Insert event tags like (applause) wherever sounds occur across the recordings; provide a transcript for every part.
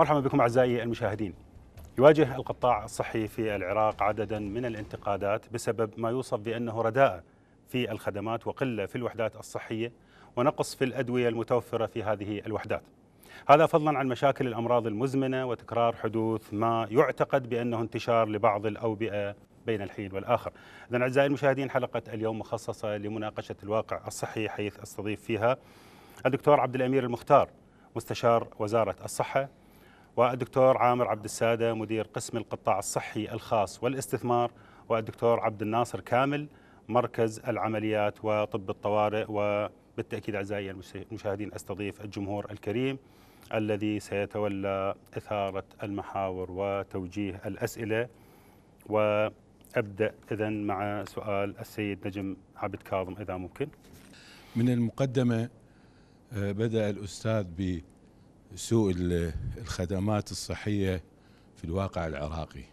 مرحبا بكم اعزائي المشاهدين. يواجه القطاع الصحي في العراق عددا من الانتقادات بسبب ما يوصف بانه رداءه في الخدمات وقله في الوحدات الصحيه ونقص في الادويه المتوفره في هذه الوحدات. هذا فضلا عن مشاكل الامراض المزمنه وتكرار حدوث ما يعتقد بانه انتشار لبعض الاوبئه بين الحين والاخر. اذا اعزائي المشاهدين حلقه اليوم مخصصه لمناقشه الواقع الصحي حيث استضيف فيها الدكتور عبد الامير المختار مستشار وزاره الصحه والدكتور عامر عبد الساده مدير قسم القطاع الصحي الخاص والاستثمار والدكتور عبد الناصر كامل مركز العمليات وطب الطوارئ وبالتاكيد اعزائي المشاهدين استضيف الجمهور الكريم الذي سيتولى اثاره المحاور وتوجيه الاسئله وابدا اذا مع سؤال السيد نجم عبد كاظم اذا ممكن. من المقدمه آه، بدا الاستاذ ب سوء الخدمات الصحية في الواقع العراقي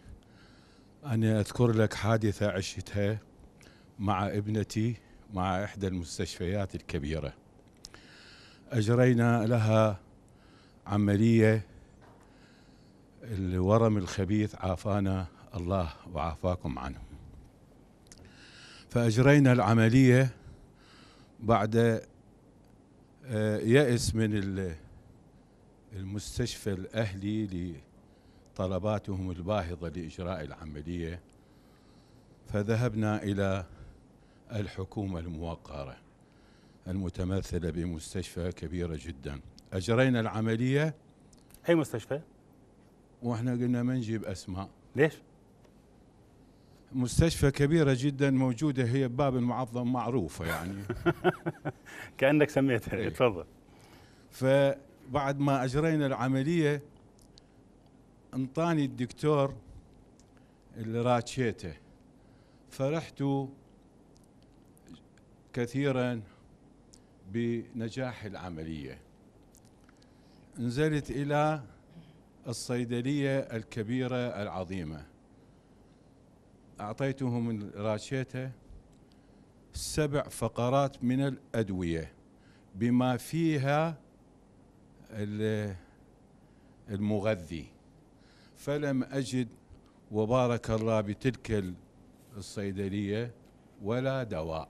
أنا أذكر لك حادثة عشتها مع ابنتي مع إحدى المستشفيات الكبيرة أجرينا لها عملية الورم الخبيث عافانا الله وعافاكم عنه فأجرينا العملية بعد آه، يأس من المستشفى الأهلي لطلباتهم الباهظة لإجراء العملية فذهبنا إلى الحكومة الموقرة المتمثلة بمستشفى كبيرة جدا أجرينا العملية أي مستشفى؟ وإحنا قلنا ما نجيب أسماء ليش؟ مستشفى كبيرة جدا موجودة هي بباب المعظم معروفة يعني (laughs) كأنك سميتها إيه. تفضل ايه. بعد ما اجرينا العمليه انطاني الدكتور اللي راتشيته فرحت كثيرا بنجاح العمليه نزلت الى الصيدليه الكبيره العظيمه اعطيته من راتشيته سبع فقرات من الادويه بما فيها المغذي فلم أجد وبارك الله بتلك الصيدلية ولا دواء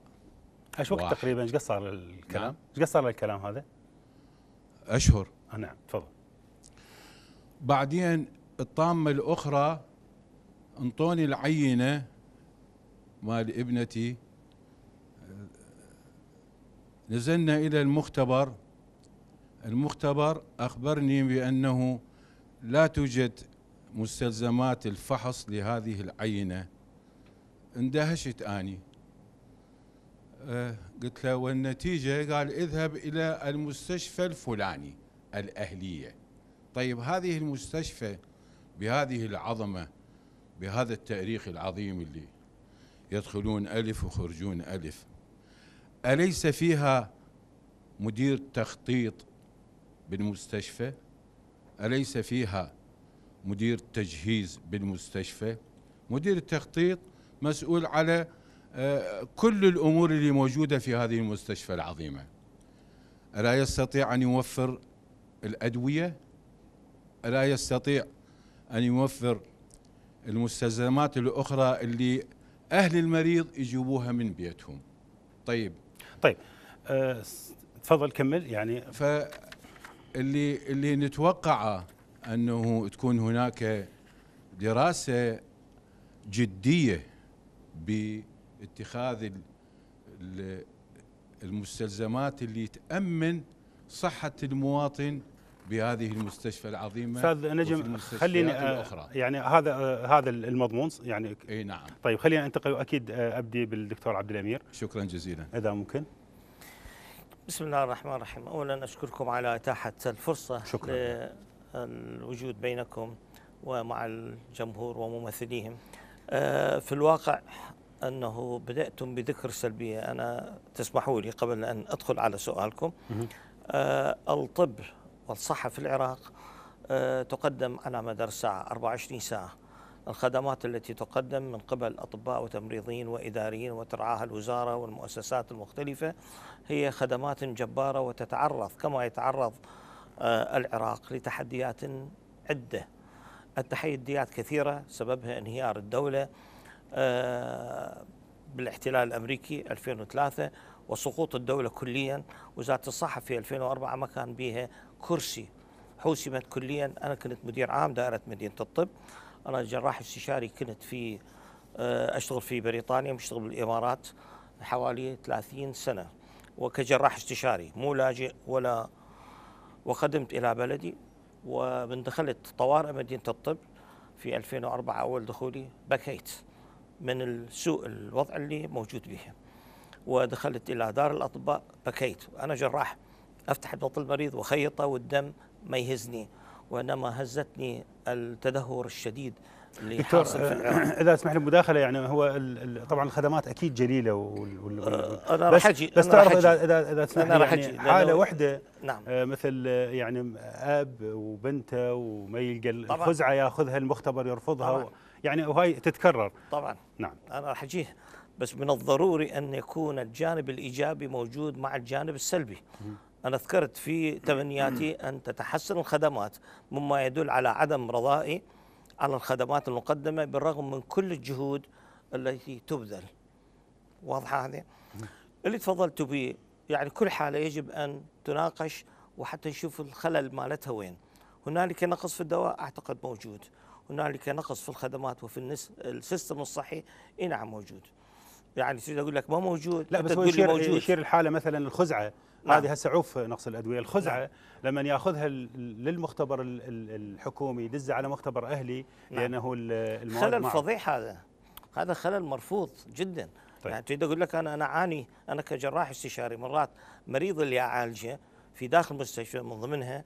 ايش وقت تقريبا ايش قصر الكلام؟ نعم. ايش قصر الكلام هذا؟ اشهر آه نعم تفضل بعدين الطامة الأخرى انطوني العينة مال ابنتي نزلنا إلى المختبر المختبر أخبرني بأنه لا توجد مستلزمات الفحص لهذه العينة اندهشت أني آه، قلت له والنتيجة قال اذهب إلى المستشفى الفلاني الأهلية طيب هذه المستشفى بهذه العظمة بهذا التاريخ العظيم اللي يدخلون ألف وخرجون ألف أليس فيها مدير تخطيط بالمستشفى أليس فيها مدير تجهيز بالمستشفى مدير التخطيط مسؤول على آه، كل الأمور اللي موجودة في هذه المستشفى العظيمة ألا يستطيع أن يوفر الأدوية ألا يستطيع أن يوفر المستلزمات الأخرى اللي أهل المريض يجيبوها من بيتهم طيب طيب أه تفضل كمل يعني ف اللي اللي نتوقعه انه تكون هناك دراسه جديه باتخاذ المستلزمات اللي تامن صحه المواطن بهذه المستشفى العظيمه استاذ نجم خليني آه، الأخرى. يعني هذا آه، هذا المضمون يعني اي نعم طيب خلينا انتقل اكيد آه، ابدي بالدكتور عبد الامير شكرا جزيلا اذا ممكن بسم الله الرحمن الرحيم أولا أشكركم على إتاحة الفرصة شكرا الوجود بينكم ومع الجمهور وممثليهم آه، في الواقع أنه بدأتم بذكر سلبية أنا تسمحوا لي قبل أن أدخل على سؤالكم آه، الطب والصحة في العراق آه، تقدم على مدار الساعة 24 ساعة الخدمات التي تقدم من قبل أطباء وتمريضين وإداريين وترعاها الوزارة والمؤسسات المختلفة هي خدمات جبارة وتتعرض كما يتعرض آه، العراق لتحديات عدة التحديات كثيرة سببها انهيار الدولة آه، بالاحتلال الأمريكي 2003 وسقوط الدولة كليا وزارة الصحة في 2004 ما كان بها كرسي حوسمت كليا أنا كنت مدير عام دائرة مدينة الطب انا جراح استشاري كنت في آه، اشتغل في بريطانيا مشتغل بالامارات حوالي 30 سنه وكجراح استشاري مو لاجئ ولا وخدمت الى بلدي ومن دخلت طوارئ مدينه الطب في 2004 اول دخولي بكيت من سوء الوضع اللي موجود به ودخلت الى دار الاطباء بكيت انا جراح افتح بطن المريض وخيطه والدم ما يهزني وإنما هزتني التدهور الشديد اللي حاصل في آه، العراق (coughs) اذا اسمح لي مداخله يعني هو طبعا الخدمات اكيد جليله وال آه، وال انا راح اجي بس تعرف اذا اذا اذا تسمح لي يعني حاله وحده نعم آه، مثل يعني اب وبنته وما يلقى الخزعه ياخذها المختبر يرفضها طبعًا يعني وهي تتكرر طبعا نعم انا راح اجيه بس من الضروري ان يكون الجانب الايجابي موجود مع الجانب السلبي أنا ذكرت في تمنياتي أن تتحسن الخدمات مما يدل على عدم رضائي على الخدمات المقدمة بالرغم من كل الجهود التي تبذل واضحة هذه اللي تفضلت به يعني كل حالة يجب أن تناقش وحتى نشوف الخلل مالتها وين هنالك نقص في الدواء أعتقد موجود هنالك نقص في الخدمات وفي السيستم الصحي إي نعم موجود يعني تريد اقول لك ما موجود لا بس هو يشير, موجود. يشير الحاله مثلا الخزعه نعم. هذه هسه عوف نقص الادويه الخزعه نعم. لما ياخذها للمختبر الحكومي يدزها على مختبر اهلي نعم. لانه المواد خلل فظيع هذا هذا خلل مرفوض جدا طيب. يعني تريد اقول لك انا انا اعاني انا كجراح استشاري مرات مريض اللي اعالجه في داخل المستشفى من ضمنها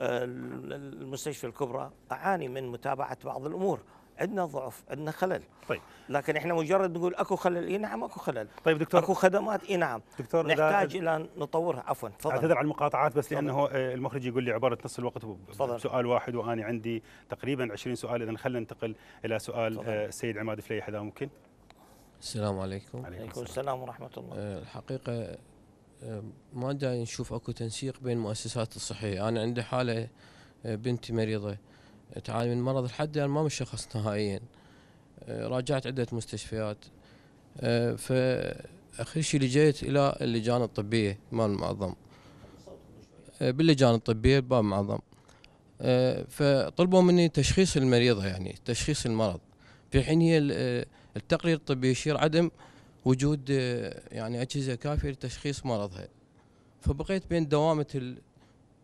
المستشفى الكبرى اعاني من متابعه بعض الامور عندنا ضعف عندنا خلل طيب لكن احنا مجرد نقول اكو خلل اي نعم اكو خلل طيب دكتور اكو خدمات اي نعم دكتور نحتاج الى نطورها عفوا تفضل اعتذر على المقاطعات بس فضل. لانه آه، المخرج يقول لي عباره نص الوقت سؤال واحد واني عندي تقريبا 20 سؤال اذا خلينا ننتقل الى سؤال آه، فضل. السيد عماد فليح اذا ممكن السلام عليكم عليكم السلام ورحمه الله آه، الحقيقه ما دا نشوف اكو تنسيق بين المؤسسات الصحيه انا عندي حاله بنتي مريضه تعاني من مرض الحد يعني ما مشخص نهائيا آه، راجعت عدة مستشفيات آه، فأخر شيء لجيت إلى اللجان الطبية مال المعظم آه، باللجان الطبية باب المعظم فطلبوا مني تشخيص المريضة يعني تشخيص المرض في حين هي التقرير الطبي يشير عدم وجود يعني أجهزة كافية لتشخيص مرضها فبقيت بين دوامة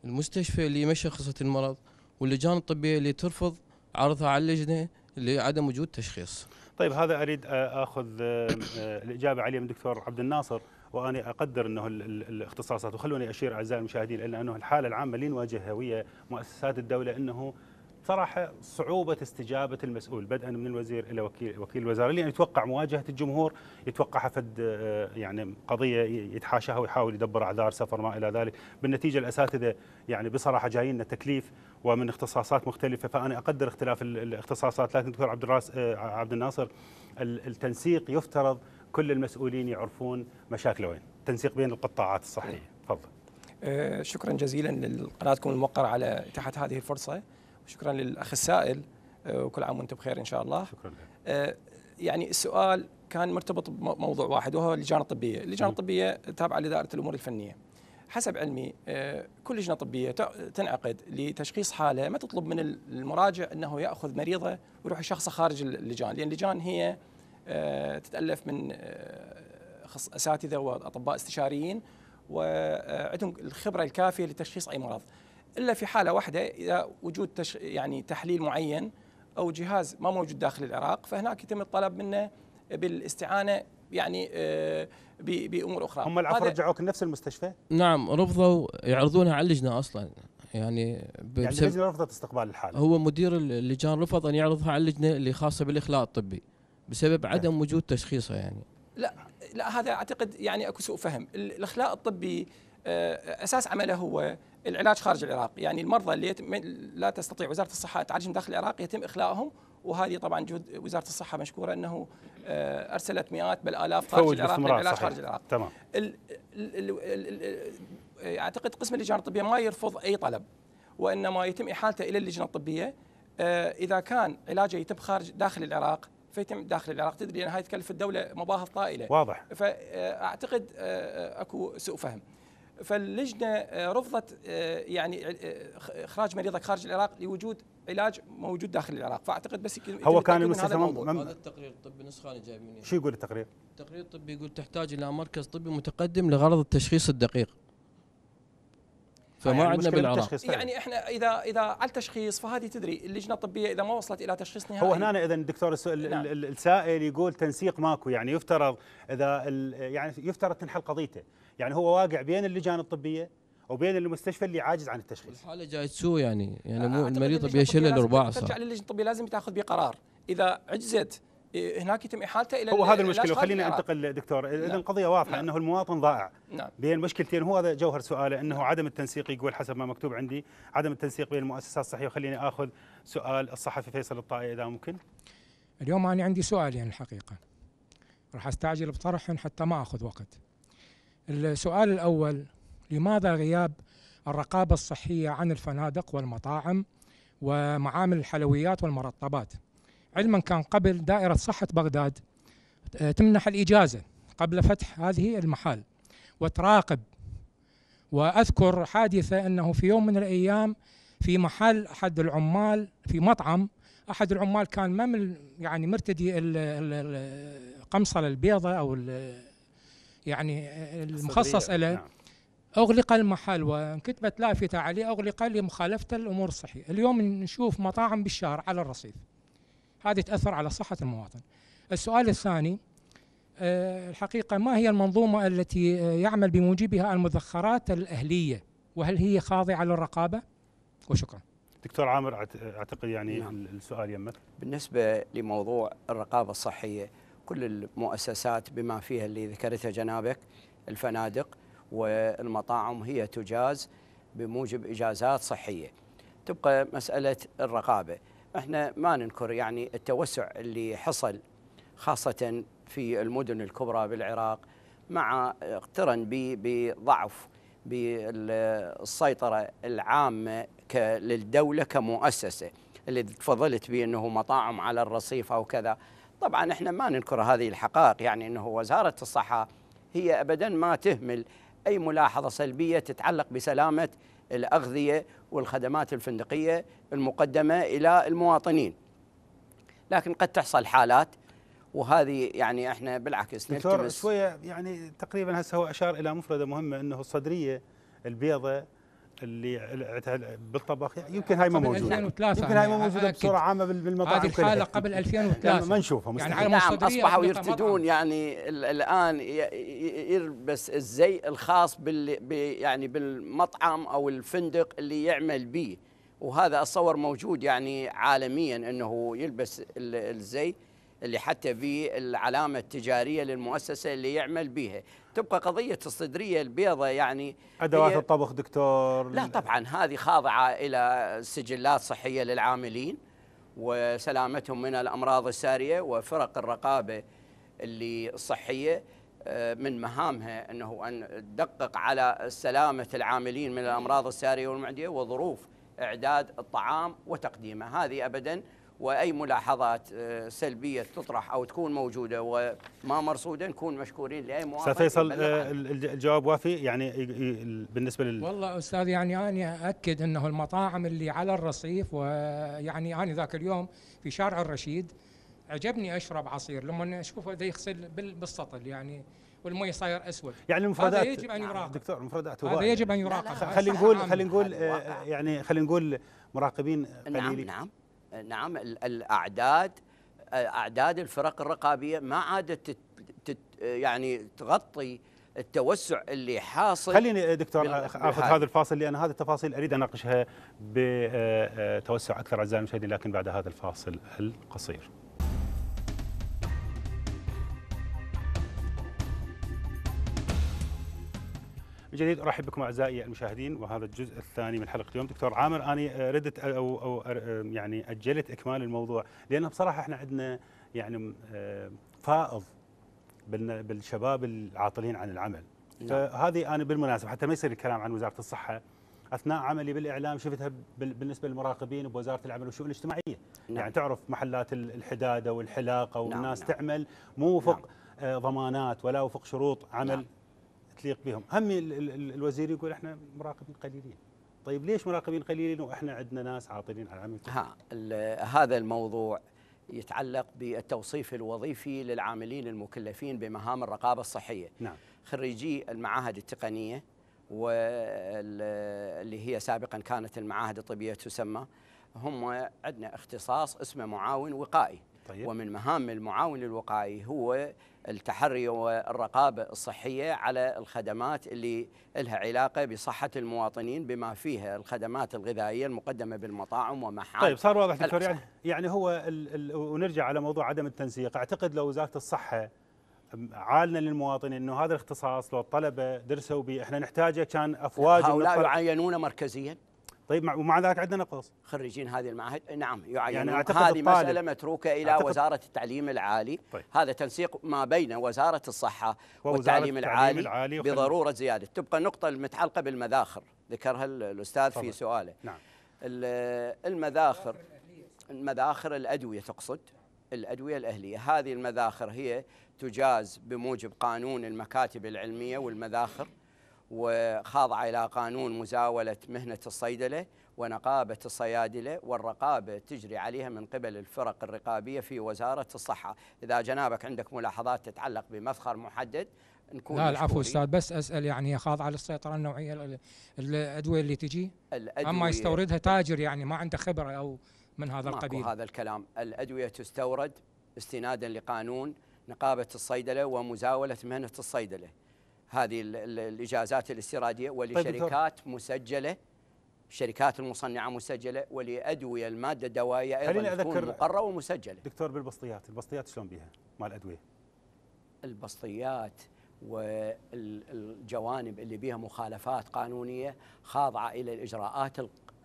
المستشفى اللي ما شخصت المرض واللجان الطبيه اللي ترفض عرضها على اللجنه لعدم وجود تشخيص. طيب هذا اريد اخذ آه، الاجابه عليه من الدكتور عبد الناصر وانا اقدر انه الاختصاصات وخلوني اشير اعزائي المشاهدين الى انه الحاله العامه اللي نواجهها ويا مؤسسات الدوله انه صراحه صعوبه استجابه المسؤول بدءا من الوزير الى وكيل وكيل الوزاره لان يتوقع مواجهه الجمهور يتوقع حفد آه، يعني قضيه يتحاشاها ويحاول يدبر اعذار سفر ما الى ذلك بالنتيجه الاساتذه يعني بصراحه جايين تكليف ومن اختصاصات مختلفه فانا اقدر اختلاف الاختصاصات لكن دكتور عبد الراس آه، عبد الناصر التنسيق يفترض كل المسؤولين يعرفون مشاكله وين تنسيق بين القطاعات الصحيه نعم. تفضل آه، شكرا جزيلا لقناتكم الموقرة على تحت هذه الفرصة شكرا للاخ السائل آه، وكل عام وانتم بخير ان شاء الله شكرا لك. آه، يعني السؤال كان مرتبط بموضوع واحد وهو اللجان الطبيه، اللجان الطبيه تابعه لدائره الامور الفنيه. حسب علمي آه، كل لجنه طبيه تنعقد لتشخيص حاله ما تطلب من المراجع انه ياخذ مريضه ويروح يشخصه خارج اللجان، لان اللجان هي تتالف من اساتذه واطباء استشاريين وعندهم الخبره الكافيه لتشخيص اي مرض. الا في حاله واحده اذا وجود تش يعني تحليل معين او جهاز ما موجود داخل العراق فهناك يتم الطلب منه بالاستعانه يعني آه، بامور اخرى هم العفو رجعوك لنفس المستشفى؟ نعم رفضوا يعرضونها على اللجنه اصلا يعني يعني اللجنه رفضت استقبال الحاله هو مدير اللجان رفض ان يعرضها على اللجنه اللي خاصه بالاخلاء الطبي بسبب نعم. عدم وجود تشخيصها يعني لا لا هذا اعتقد يعني اكو سوء فهم الاخلاء الطبي آه، اساس عمله هو العلاج خارج العراق يعني المرضى اللي يتم لا تستطيع وزاره الصحه تعالجهم داخل العراق يتم اخلائهم وهذه طبعا جهد وزاره الصحه مشكوره انه آه، ارسلت مئات بل الاف خارج العراق للعلاج خارج العراق تمام الـ الـ الـ اعتقد قسم اللجان الطبيه ما يرفض اي طلب وانما يتم احالته الى اللجنه الطبيه آه، اذا كان علاجه يتم خارج داخل العراق فيتم داخل العراق تدري ان هاي تكلف الدوله مباهظ طائله واضح فاعتقد آه، اكو سوء فهم فاللجنه آه، رفضت آه، يعني آه، اخراج مريضك خارج العراق لوجود علاج موجود داخل العراق فاعتقد بس هو كان المستشفى هذا التقرير الطبي نسخه انا مني شو يقول التقرير؟ التقرير الطبي يقول تحتاج الى مركز طبي متقدم لغرض التشخيص الدقيق فما يعني عندنا بالعراق يعني احنا اذا اذا على التشخيص فهذه تدري اللجنه الطبيه اذا ما وصلت الى تشخيص نهائي هو هنا اذا الدكتور نعم. السائل يقول تنسيق ماكو يعني يفترض اذا يعني يفترض تنحل قضيته يعني هو واقع بين اللجان الطبيه وبين المستشفى اللي عاجز عن التشخيص الحاله جاي تسوء يعني يعني مو المريض بيشل الرباع صح ترجع للجنه الطبيه لازم تاخذ بقرار اذا عجزت إيه، هناك يتم احالته الى هو هذا المشكله خليني انتقل دكتور اذا نعم. القضيه واضحه نعم. انه المواطن ضائع نعم. بين مشكلتين هو هذا جوهر سؤاله انه نعم. عدم التنسيق يقول حسب ما مكتوب عندي عدم التنسيق بين المؤسسات الصحيه وخليني اخذ سؤال الصحفي فيصل الطائي اذا ممكن اليوم انا عندي سؤالين يعني الحقيقه راح استعجل بطرح حتى ما اخذ وقت السؤال الأول لماذا غياب الرقابة الصحية عن الفنادق والمطاعم ومعامل الحلويات والمرطبات علما كان قبل دائرة صحة بغداد آه، تمنح الإجازة قبل فتح هذه المحال وتراقب وأذكر حادثة أنه في يوم من الأيام في محل أحد العمال في مطعم أحد العمال كان ما يعني مرتدي القمصلة البيضاء أو يعني المخصص له نعم. أغلق المحل وانكتبت لافتة عليه أغلق لمخالفة الأمور الصحية اليوم نشوف مطاعم بالشارع على الرصيف هذه تأثر على صحة المواطن السؤال الثاني آه، الحقيقة ما هي المنظومة التي آه، يعمل بموجبها المذخرات الأهلية وهل هي خاضعة للرقابة وشكرا دكتور عامر أعتقد يعني نعم. السؤال يمك بالنسبة لموضوع الرقابة الصحية كل المؤسسات بما فيها اللي ذكرتها جنابك الفنادق والمطاعم هي تجاز بموجب إجازات صحية تبقى مسألة الرقابة احنا ما ننكر يعني التوسع اللي حصل خاصة في المدن الكبرى بالعراق مع اقترن بضعف بالسيطرة العامة للدولة كمؤسسة اللي تفضلت به أنه مطاعم على الرصيف أو كذا طبعا احنا ما ننكر هذه الحقائق يعني انه وزاره الصحه هي ابدا ما تهمل اي ملاحظه سلبيه تتعلق بسلامه الاغذيه والخدمات الفندقيه المقدمه الى المواطنين. لكن قد تحصل حالات وهذه يعني احنا بالعكس دكتور شويه يعني تقريبا هسه هو اشار الى مفرده مهمه انه الصدريه البيضة اللي بالطبخ يمكن هاي ما موجوده 2003 يمكن هاي ما يعني موجوده بصوره عامه بالمطاعم هذه الحاله قبل 2003 يعني ما نشوفها يعني نعم اصبحوا يرتدون يعني الان يلبس الزي الخاص بال يعني بالمطعم او الفندق اللي يعمل به وهذا اتصور موجود يعني عالميا انه يلبس الزي اللي حتى في العلامه التجاريه للمؤسسه اللي يعمل بها تبقى قضية الصدرية البيضة يعني أدوات الطبخ دكتور لا طبعا هذه خاضعة إلى سجلات صحية للعاملين وسلامتهم من الأمراض السارية وفرق الرقابة اللي الصحية آه، من مهامها أنه أن تدقق على سلامة العاملين من الأمراض السارية والمعدية وظروف إعداد الطعام وتقديمه هذه أبداً واي ملاحظات آه، سلبيه تطرح او تكون موجوده وما مرصوده نكون مشكورين لاي مواطن استاذ فيصل آه، الجواب وافي يعني بالنسبه لل والله استاذ يعني انا اكد انه المطاعم اللي على الرصيف ويعني انا ذاك اليوم في شارع الرشيد عجبني اشرب عصير لما اشوفه يغسل بالسطل يعني والمي صاير اسود يعني المفردات هذا يجب ان يعني يراقب دكتور المفردات هذا يجب ان يراقب خلينا نقول خلينا نقول آه، يعني خلينا نقول مراقبين نعم، قليلين نعم نعم نعم الاعداد اعداد الفرق الرقابيه ما عادت تت يعني تغطي التوسع اللي حاصل خليني دكتور اخذ هذا الفاصل لان هذه التفاصيل اريد اناقشها بتوسع آه، آه، اكثر اعزائي المشاهدين لكن بعد هذا الفاصل القصير من جديد ارحب بكم اعزائي المشاهدين وهذا الجزء الثاني من حلقه اليوم دكتور عامر اني آه، ردت آه، او او آه، يعني اجلت اكمال الموضوع لان بصراحه احنا عندنا يعني فائض بالشباب العاطلين عن العمل نعم. فهذه انا بالمناسبه حتى ما يصير الكلام عن وزاره الصحه اثناء عملي بالاعلام شفتها بالنسبه للمراقبين بوزاره العمل والشؤون الاجتماعيه نعم. يعني تعرف محلات الحداده والحلاقه نعم، والناس نعم. تعمل مو وفق نعم. ضمانات ولا وفق شروط عمل نعم. تليق بهم هم الوزير يقول احنا مراقبين قليلين طيب ليش مراقبين قليلين واحنا عندنا ناس عاطلين عن عمل ها هذا الموضوع يتعلق بالتوصيف الوظيفي للعاملين المكلفين بمهام الرقابه الصحيه نعم خريجي المعاهد التقنيه واللي هي سابقا كانت المعاهد الطبيه تسمى هم عندنا اختصاص اسمه معاون وقائي طيب. ومن مهام المعاون الوقائي هو التحري والرقابة الصحية على الخدمات اللي لها علاقة بصحة المواطنين بما فيها الخدمات الغذائية المقدمة بالمطاعم ومحال طيب صار واضح دكتور يعني, يعني هو الـ الـ ونرجع على موضوع عدم التنسيق أعتقد لو وزارة الصحة عالنا للمواطن انه هذا الاختصاص لو الطلبه درسوا به احنا نحتاجه كان افواج هؤلاء يعينون مركزيا طيب ومع ذلك عندنا نقص خريجين هذه المعاهد نعم يعينون يعني أعتقد هذه الطالب. مسألة متروكة إلى أعتقد وزارة التعليم العالي طيب. هذا تنسيق ما بين وزارة الصحة والتعليم العالي, العالي بضرورة زيادة تبقى النقطة المتعلقة بالمذاخر ذكرها الأستاذ طبعا. في سؤاله نعم المذاخر المذاخر الأدوية تقصد الأدوية الأهلية هذه المذاخر هي تجاز بموجب قانون المكاتب العلمية والمذاخر وخاضعة إلى قانون مزاولة مهنة الصيدلة ونقابة الصيادلة والرقابة تجري عليها من قبل الفرق الرقابية في وزارة الصحة إذا جنابك عندك ملاحظات تتعلق بمفخر محدد نكون لا العفو استاذ بس اسال يعني هي خاضعه للسيطره النوعيه الادويه اللي تجي اما يستوردها تاجر يعني ما عنده خبره او من هذا القبيل هذا الكلام الادويه تستورد استنادا لقانون نقابه الصيدله ومزاوله مهنه الصيدله هذه الاجازات الاستيراديه طيب ولشركات مسجله الشركات المصنعه مسجله ولادويه الماده الدوائيه ايضا تكون مقره ومسجله دكتور بالبسطيات البسطيات شلون بيها مع الادويه البسطيات والجوانب اللي بها مخالفات قانونيه خاضعه الى الاجراءات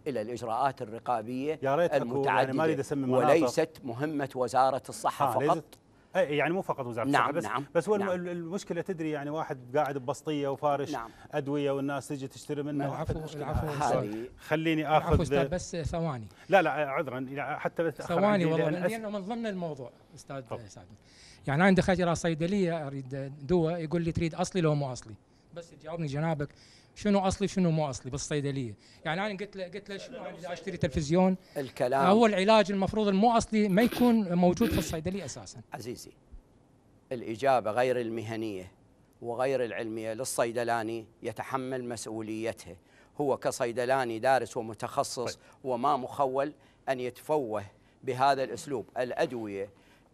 الى الاجراءات الرقابيه يا ريت المتعدده يعني ما اريد اسمي وليست مهمه وزاره الصحه فقط يعني مو فقط وزاره نعم الصحه بس نعم بس هو نعم المشكله تدري يعني واحد قاعد ببسطيه وفارش نعم ادويه والناس تجي تشتري منه العفو العفو خليني اخذ استاذ بس ثواني لا لا عذرا حتى بس ثواني والله لأن لانه من ضمن الموضوع استاذ سعد يعني انا دخلت الى صيدليه اريد دواء يقول لي تريد اصلي لو مو اصلي بس تجاوبني جنابك شنو اصلي شنو مو اصلي بالصيدليه يعني انا قلت له قلت له شنو يعني اشتري تلفزيون الكلام هو العلاج المفروض المو اصلي ما يكون موجود في الصيدليه اساسا عزيزي الاجابه غير المهنيه وغير العلميه للصيدلاني يتحمل مسؤوليته هو كصيدلاني دارس ومتخصص طيب. وما مخول ان يتفوه بهذا الاسلوب الادويه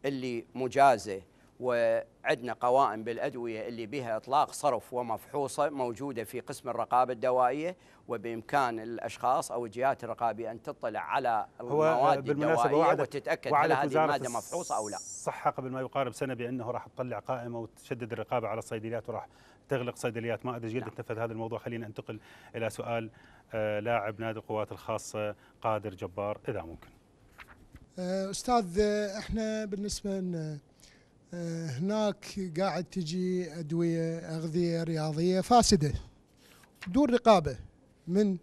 اللي مجازه وعندنا قوائم بالأدوية اللي بها إطلاق صرف ومفحوصة موجودة في قسم الرقابة الدوائية وبإمكان الأشخاص أو الجهات الرقابية أن تطلع على المواد الدوائية وتتأكد هل هذه المادة مفحوصة أو لا صح قبل ما يقارب سنة بأنه راح تطلع قائمة وتشدد الرقابة على الصيدليات وراح تغلق صيدليات ما أدري جدا نعم. تنفذ هذا الموضوع خلينا أنتقل إلى سؤال آه، لاعب نادي القوات الخاصة قادر جبار إذا ممكن آه، أستاذ آه، إحنا بالنسبة لنا آه، هناك قاعد تجي ادويه اغذيه رياضيه فاسده دون رقابه من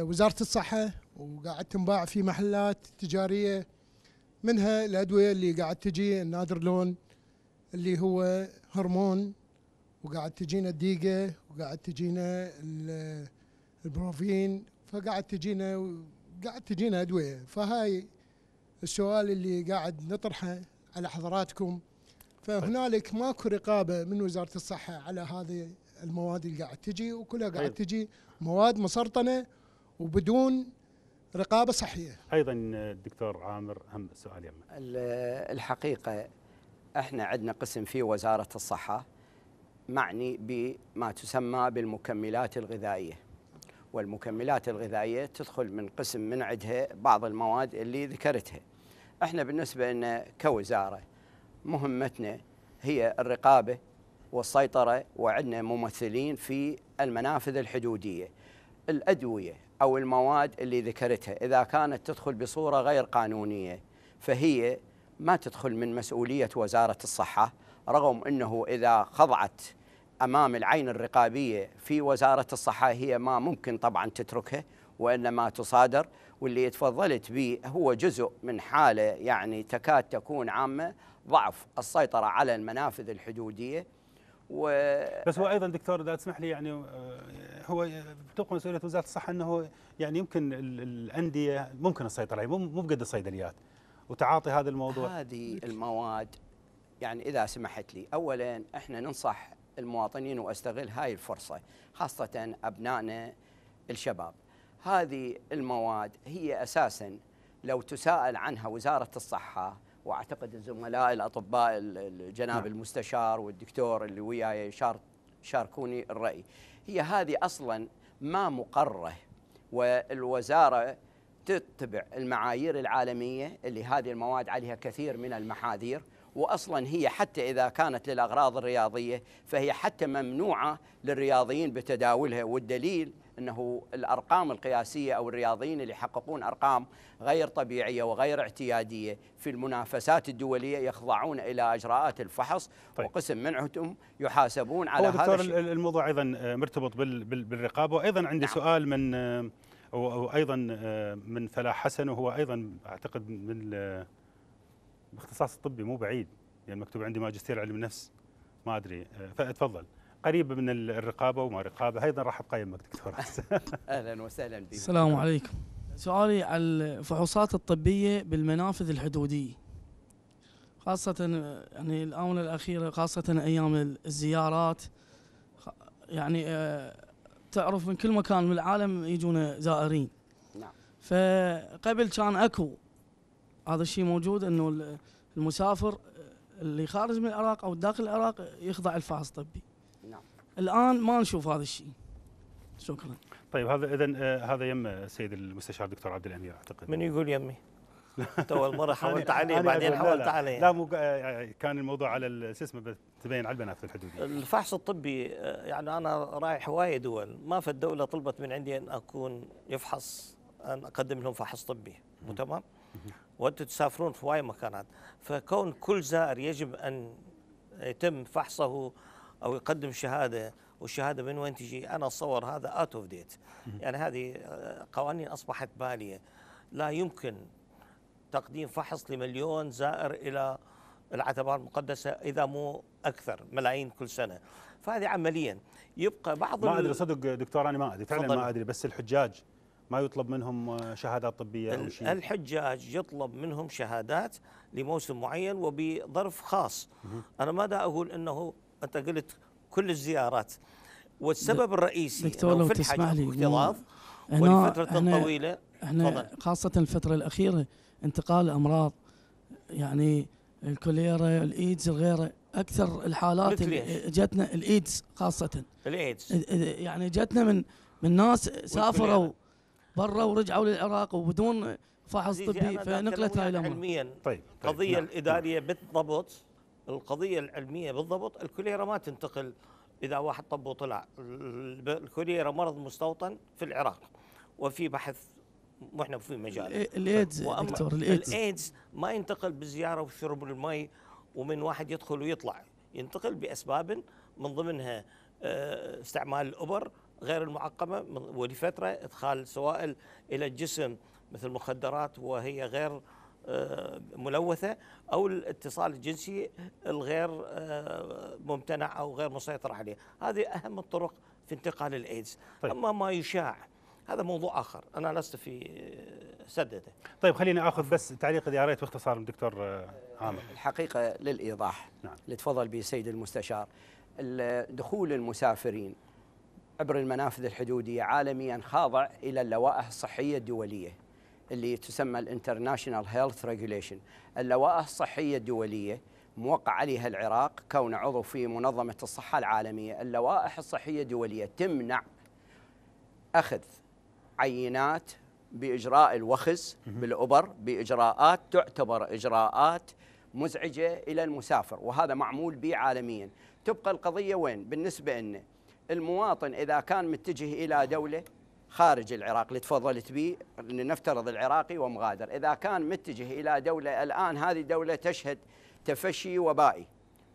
وزاره الصحه وقاعد تنباع في محلات تجاريه منها الادويه اللي قاعد تجي النادرلون اللي هو هرمون وقاعد تجينا الديقه وقاعد تجينا البروفين فقاعد تجينا قاعد تجينا ادويه فهاي السؤال اللي قاعد نطرحه على حضراتكم فهنالك ماكو رقابه من وزاره الصحه على هذه المواد اللي قاعد تجي وكلها قاعد أيضا. تجي مواد مسرطنه وبدون رقابه صحيه. ايضا الدكتور عامر هم سؤال يمه. الحقيقه احنا عندنا قسم في وزاره الصحه معني بما تسمى بالمكملات الغذائيه. والمكملات الغذائيه تدخل من قسم من عندها بعض المواد اللي ذكرتها. احنا بالنسبه لنا كوزاره مهمتنا هي الرقابه والسيطره وعندنا ممثلين في المنافذ الحدوديه الادويه او المواد اللي ذكرتها اذا كانت تدخل بصوره غير قانونيه فهي ما تدخل من مسؤوليه وزاره الصحه رغم انه اذا خضعت امام العين الرقابيه في وزاره الصحه هي ما ممكن طبعا تتركها وانما تصادر واللي تفضلت به هو جزء من حالة يعني تكاد تكون عامة ضعف السيطرة على المنافذ الحدودية و بس هو ايضا دكتور اذا تسمح لي يعني آه، هو آه، تبقى مسؤوليه وزاره الصحه انه يعني يمكن الانديه ممكن السيطره عليه يعني مو بقد الصيدليات وتعاطي هذا الموضوع هذه المواد يعني اذا سمحت لي اولا احنا ننصح المواطنين واستغل هاي الفرصه خاصه ابنائنا الشباب هذه المواد هي أساساً لو تساءل عنها وزارة الصحة وأعتقد الزملاء الأطباء الجناب نعم. المستشار والدكتور اللي وياي شاركوني الرأي هي هذه أصلاً ما مقرره والوزارة تتبع المعايير العالمية اللي هذه المواد عليها كثير من المحاذير واصلا هي حتى اذا كانت للاغراض الرياضيه فهي حتى ممنوعه للرياضيين بتداولها والدليل انه الارقام القياسيه او الرياضيين اللي يحققون ارقام غير طبيعيه وغير اعتياديه في المنافسات الدوليه يخضعون الى اجراءات الفحص طيب. وقسم منهم يحاسبون على هذا الشيء الموضوع ايضا آه، مرتبط بالرقابه وايضا عندي نعم. سؤال من آه، وايضا آه، من فلاح حسن وهو ايضا اعتقد من باختصاص الطبي مو بعيد يعني مكتوب عندي ماجستير علم نفس ما ادري فتفضل قريب من الرقابه وما رقابه ايضا راح اقيمك دكتور (laughs) اهلا وسهلا بك السلام عليكم سؤالي على الفحوصات الطبيه بالمنافذ الحدوديه خاصة يعني الآونة الأخيرة خاصة أيام الزيارات يعني آه، تعرف من كل مكان من العالم يجون زائرين نعم فقبل كان اكو هذا الشيء موجود انه المسافر اللي خارج من العراق او داخل العراق يخضع الفحص الطبي الان ما نشوف هذا الشيء شكرا طيب هذا اذا آه، هذا يم السيد المستشار دكتور عبد الامير اعتقد من يقول يمي (laughs) تو المره حولت عليه بعدين حولت عليه لا مو آه، كان الموضوع على السيسمة تبين على البنات الحدوديه الفحص الطبي آه، يعني انا رايح هوايه دول ما في الدوله طلبت من عندي ان اكون يفحص ان اقدم لهم فحص طبي مو تمام وانتم تسافرون في هواي مكانات فكون كل زائر يجب ان يتم فحصه او يقدم شهاده والشهاده من وين تجي انا اتصور هذا اوت اوف ديت يعني هذه آه، قوانين اصبحت باليه لا يمكن تقديم فحص لمليون زائر الى العتبات المقدسه اذا مو اكثر ملايين كل سنه فهذه عمليا يبقى بعض ما ادري صدق دكتور انا ما ادري فعلا ما ادري بس الحجاج ما يطلب منهم آه، شهادات طبيه او شيء الحجاج يطلب منهم شهادات لموسم معين وبظرف خاص انا ماذا اقول انه انت قلت كل الزيارات والسبب الرئيسي دكتور لو في تسمح لي احنا ولفترة طويلة احنا فضل. خاصة الفترة الأخيرة انتقال أمراض يعني الكوليرا الإيدز وغيره أكثر الحالات اللي جاتنا الإيدز خاصة الإيدز يعني جاتنا من من ناس سافروا برا ورجعوا للعراق وبدون فحص طبي فنقلت هاي يعني الأمور علميا طيب. طيب. قضية نعم. الإدارية بالضبط القضيه العلميه بالضبط الكوليرا ما تنتقل اذا واحد طب وطلع الكوليرا مرض مستوطن في العراق وفي بحث واحنا في مجال الايدز دكتور الايدز الايدز ما ينتقل بالزياره وشرب المي ومن واحد يدخل ويطلع ينتقل باسباب من ضمنها آه، استعمال الابر غير المعقمه ولفتره ادخال سوائل الى الجسم مثل مخدرات وهي غير آه، ملوثة أو الاتصال الجنسي الغير آه، ممتنع أو غير مسيطر عليه هذه أهم الطرق في انتقال الإيدز طيب. أما ما يشاع هذا موضوع آخر أنا لست في آه، سدته طيب خليني أخذ بس تعليق إذا ريت باختصار من دكتور عامر الحقيقة للإيضاح نعم. اللي تفضل به السيد المستشار دخول المسافرين عبر المنافذ الحدودية عالميا خاضع إلى اللوائح الصحية الدولية اللي تسمى الانترناشنال هيلث ريجوليشن اللوائح الصحيه الدوليه موقع عليها العراق كون عضو في منظمه الصحه العالميه اللوائح الصحيه الدوليه تمنع اخذ عينات باجراء الوخز بالابر باجراءات تعتبر اجراءات مزعجه الى المسافر وهذا معمول به عالميا تبقى القضيه وين بالنسبه لنا المواطن اذا كان متجه الى دوله خارج العراق اللي تفضلت به نفترض العراقي ومغادر إذا كان متجه إلى دولة الآن هذه دولة تشهد تفشي وبائي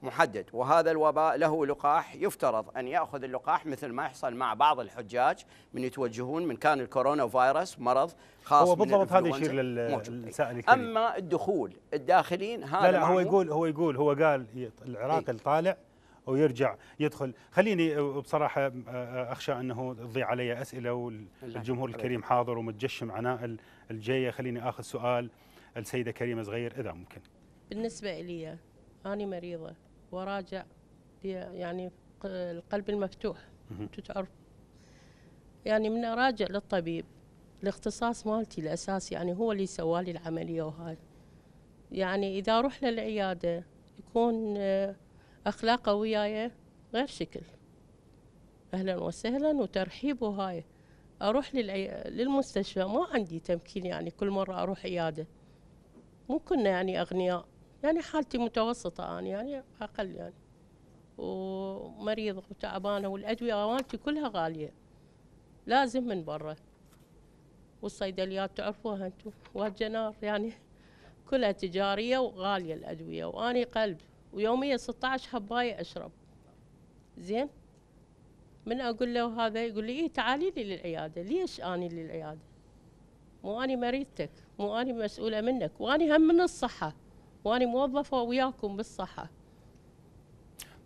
محدد وهذا الوباء له لقاح يفترض أن يأخذ اللقاح مثل ما يحصل مع بعض الحجاج من يتوجهون من كان الكورونا فيروس مرض خاص هو بالضبط هذا يشير للسائل أما الدخول الداخلين هذا لا لا هو يقول هو يقول هو قال العراق إيه. الطالع ويرجع يدخل خليني بصراحه اخشى انه تضيع علي اسئله والجمهور الكريم حاضر ومتجشم عناء الجايه خليني اخذ سؤال السيده كريمه صغير اذا ممكن بالنسبه لي انا مريضه وراجع يعني القلب المفتوح تعرف يعني من اراجع للطبيب الاختصاص مالتي الأساس يعني هو اللي سوالي العمليه وهاي يعني اذا اروح للعياده يكون آه أخلاقه وياي غير شكل أهلا وسهلا وترحيب وهاي أروح للعي... للمستشفى ما عندي تمكين يعني كل مرة أروح عيادة مو كنا يعني أغنياء يعني حالتي متوسطة أنا يعني أقل يعني ومريضة وتعبانة والأدوية مالتي كلها غالية لازم من برا والصيدليات تعرفوها انتم وجه يعني (laughs) كلها تجارية وغالية الأدوية وأني قلب ويوميا 16 حبايه اشرب زين من اقول له هذا يقول لي إيه تعالي لي للعياده ليش اني للعياده مو اني مريضتك مو اني مسؤوله منك واني هم من الصحه واني موظفه وياكم بالصحه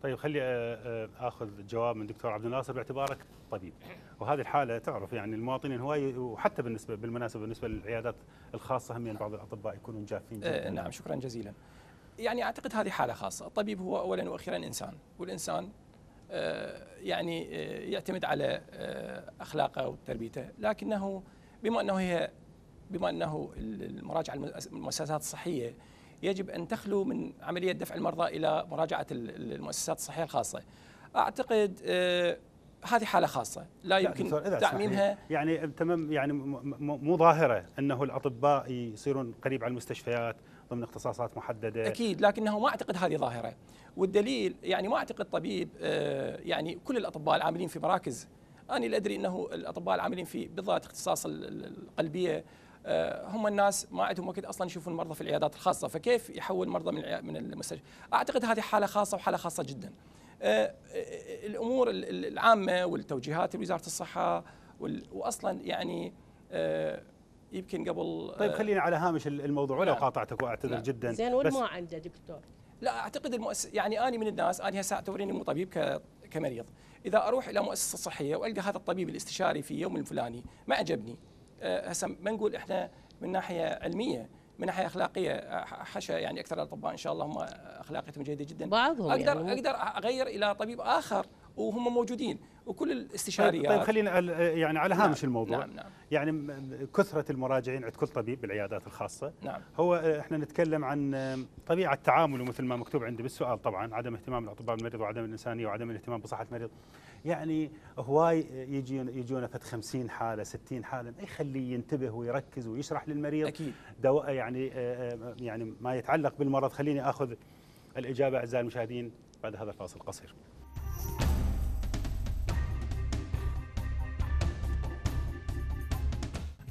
طيب خلي آه، آه، اخذ جواب من دكتور عبد الناصر باعتبارك طبيب وهذه الحاله تعرف يعني المواطنين هواي وحتى بالنسبه بالمناسبه بالنسبه للعيادات الخاصه هم يعني بعض الاطباء يكونون جافين جدا. آه، نعم شكرا جزيلا يعني اعتقد هذه حاله خاصه، الطبيب هو اولا واخيرا انسان، والانسان آه، يعني آه، يعتمد على آه، اخلاقه وتربيته، لكنه بما انه هي بما انه المراجعه المؤسسات الصحيه يجب ان تخلو من عمليه دفع المرضى الى مراجعه المؤسسات الصحيه الخاصه. اعتقد هذه حالة خاصة لا يمكن لا تعميمها يعني تمام يعني مو ظاهرة أنه الأطباء يصيرون قريب على المستشفيات ضمن اختصاصات محدده اكيد لكنه ما اعتقد هذه ظاهره والدليل يعني ما اعتقد طبيب آه، يعني كل الاطباء العاملين في مراكز انا اللي ادري انه الاطباء العاملين في بالذات اختصاص القلبيه آه، هم الناس ما عندهم وقت اصلا يشوفون المرضى في العيادات الخاصه فكيف يحول مرضى من من المستشفى اعتقد هذه حاله خاصه وحاله خاصه جدا آه، الامور العامه والتوجيهات لوزاره الصحه واصلا يعني يمكن قبل طيب آه، خلينا على هامش الموضوع ولو آه. قاطعتك واعتذر جدا زين وين ما عنده دكتور؟ لا اعتقد المؤس... يعني انا من الناس انا هسه اعتبرني مو طبيب ك... كمريض اذا اروح الى مؤسسه صحيه والقى هذا الطبيب الاستشاري في يوم الفلاني ما عجبني آه، هسه ما نقول احنا من ناحيه علميه من ناحيه اخلاقيه حشا يعني اكثر الاطباء ان شاء الله هم اخلاقيتهم جيده جدا بعضهم اقدر يعني اقدر اغير الى طبيب اخر وهم موجودين وكل الاستشاريات طيب خلينا يعني على هامش نعم الموضوع نعم نعم يعني كثرة المراجعين عند كل طبيب بالعيادات الخاصة نعم هو آه، احنا نتكلم عن آه، طبيعة تعامله مثل ما مكتوب عندي بالسؤال طبعا عدم اهتمام الأطباء بالمريض وعدم الإنسانية وعدم الاهتمام بصحة المريض يعني هواي يجي يجونا فد 50 حالة 60 حالة يخليه ينتبه ويركز ويشرح للمريض أكيد دواء يعني آه، يعني ما يتعلق بالمرض خليني آخذ الإجابة أعزائي المشاهدين بعد هذا الفاصل القصير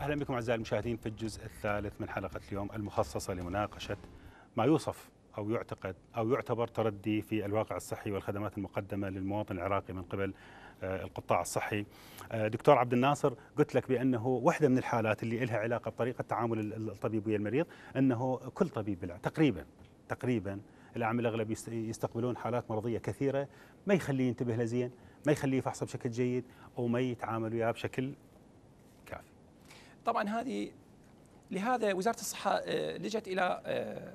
أهلا بكم أعزائي المشاهدين في الجزء الثالث من حلقة اليوم المخصصة لمناقشة ما يوصف أو يعتقد أو يعتبر تردي في الواقع الصحي والخدمات المقدمة للمواطن العراقي من قبل آه، القطاع الصحي آه، دكتور عبد الناصر قلت لك بأنه واحدة من الحالات اللي لها علاقة بطريقة تعامل الطبيب ويا المريض أنه كل طبيب بالعراق تقريبا تقريبا الاعمال الاغلب يستقبلون حالات مرضيه كثيره ما يخليه ينتبه لزين ما يخليه يفحصه بشكل جيد وما يتعامل وياه بشكل طبعا هذه لهذا وزاره الصحه آه، لجت الى آه،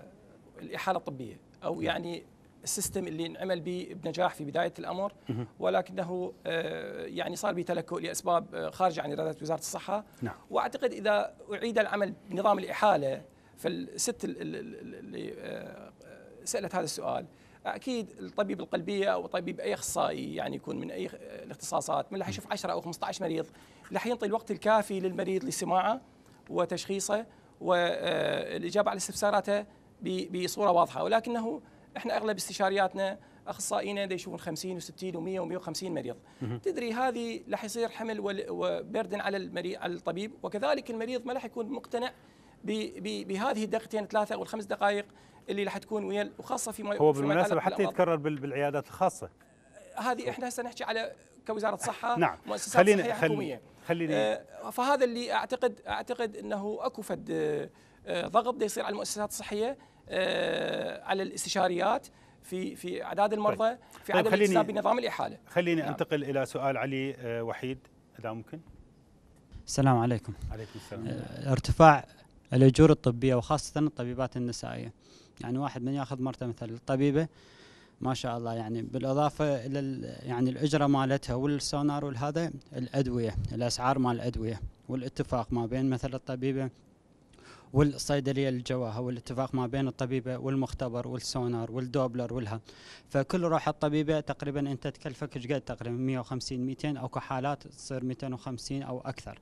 الاحاله الطبيه او نعم. يعني السيستم اللي انعمل به بنجاح في بدايه الامر ولكنه آه، يعني صار به تلكؤ لاسباب خارجه عن اراده وزاره الصحه نعم. واعتقد اذا اعيد العمل بنظام الاحاله فالست اللي سالت هذا السؤال اكيد الطبيب القلبيه او طبيب اي اخصائي يعني يكون من اي الاختصاصات من اللي حيشوف 10 او 15 مريض اللي حينطي الوقت الكافي للمريض لسماعه وتشخيصه والاجابه آه، على استفساراته بصوره واضحه ولكنه احنا اغلب استشارياتنا اخصائينا دا يشوفون 50 و60 و100 و150 مريض تدري هذه راح يصير حمل وبردن على المريض على الطبيب وكذلك المريض ما راح يكون مقتنع بهذه الدقيقتين ثلاثه او الخمس دقائق اللي راح تكون ويا وخاصه فيما هو بالمناسبه حتى يتكرر بالعيادات الخاصه هذه احنا هسه نحكي على كوزاره صحه (laughs) نعم مؤسسات خلينا صحيه خل... حكوميه خليني آه فهذا اللي اعتقد اعتقد انه اكو فد آه،, آه ضغط يصير على المؤسسات الصحيه آه على الاستشاريات في في اعداد المرضى طيب. في طيب، عدم طيب بنظام الاحاله خليني نعم. انتقل الى سؤال علي آه، وحيد اذا ممكن السلام عليكم عليكم السلام آه، ارتفاع الاجور الطبيه وخاصه الطبيبات النسائيه يعني واحد من ياخذ مرته مثل الطبيبه ما شاء الله يعني بالاضافه الى يعني الاجره مالتها والسونار والهذا الادويه الاسعار مال الادويه والاتفاق ما بين مثل الطبيبه والصيدليه الجواها والاتفاق ما بين الطبيبه والمختبر والسونار والدوبلر والها فكل روح الطبيبه تقريبا انت تكلفك ايش قد تقريبا 150 200 اكو حالات تصير 250 او اكثر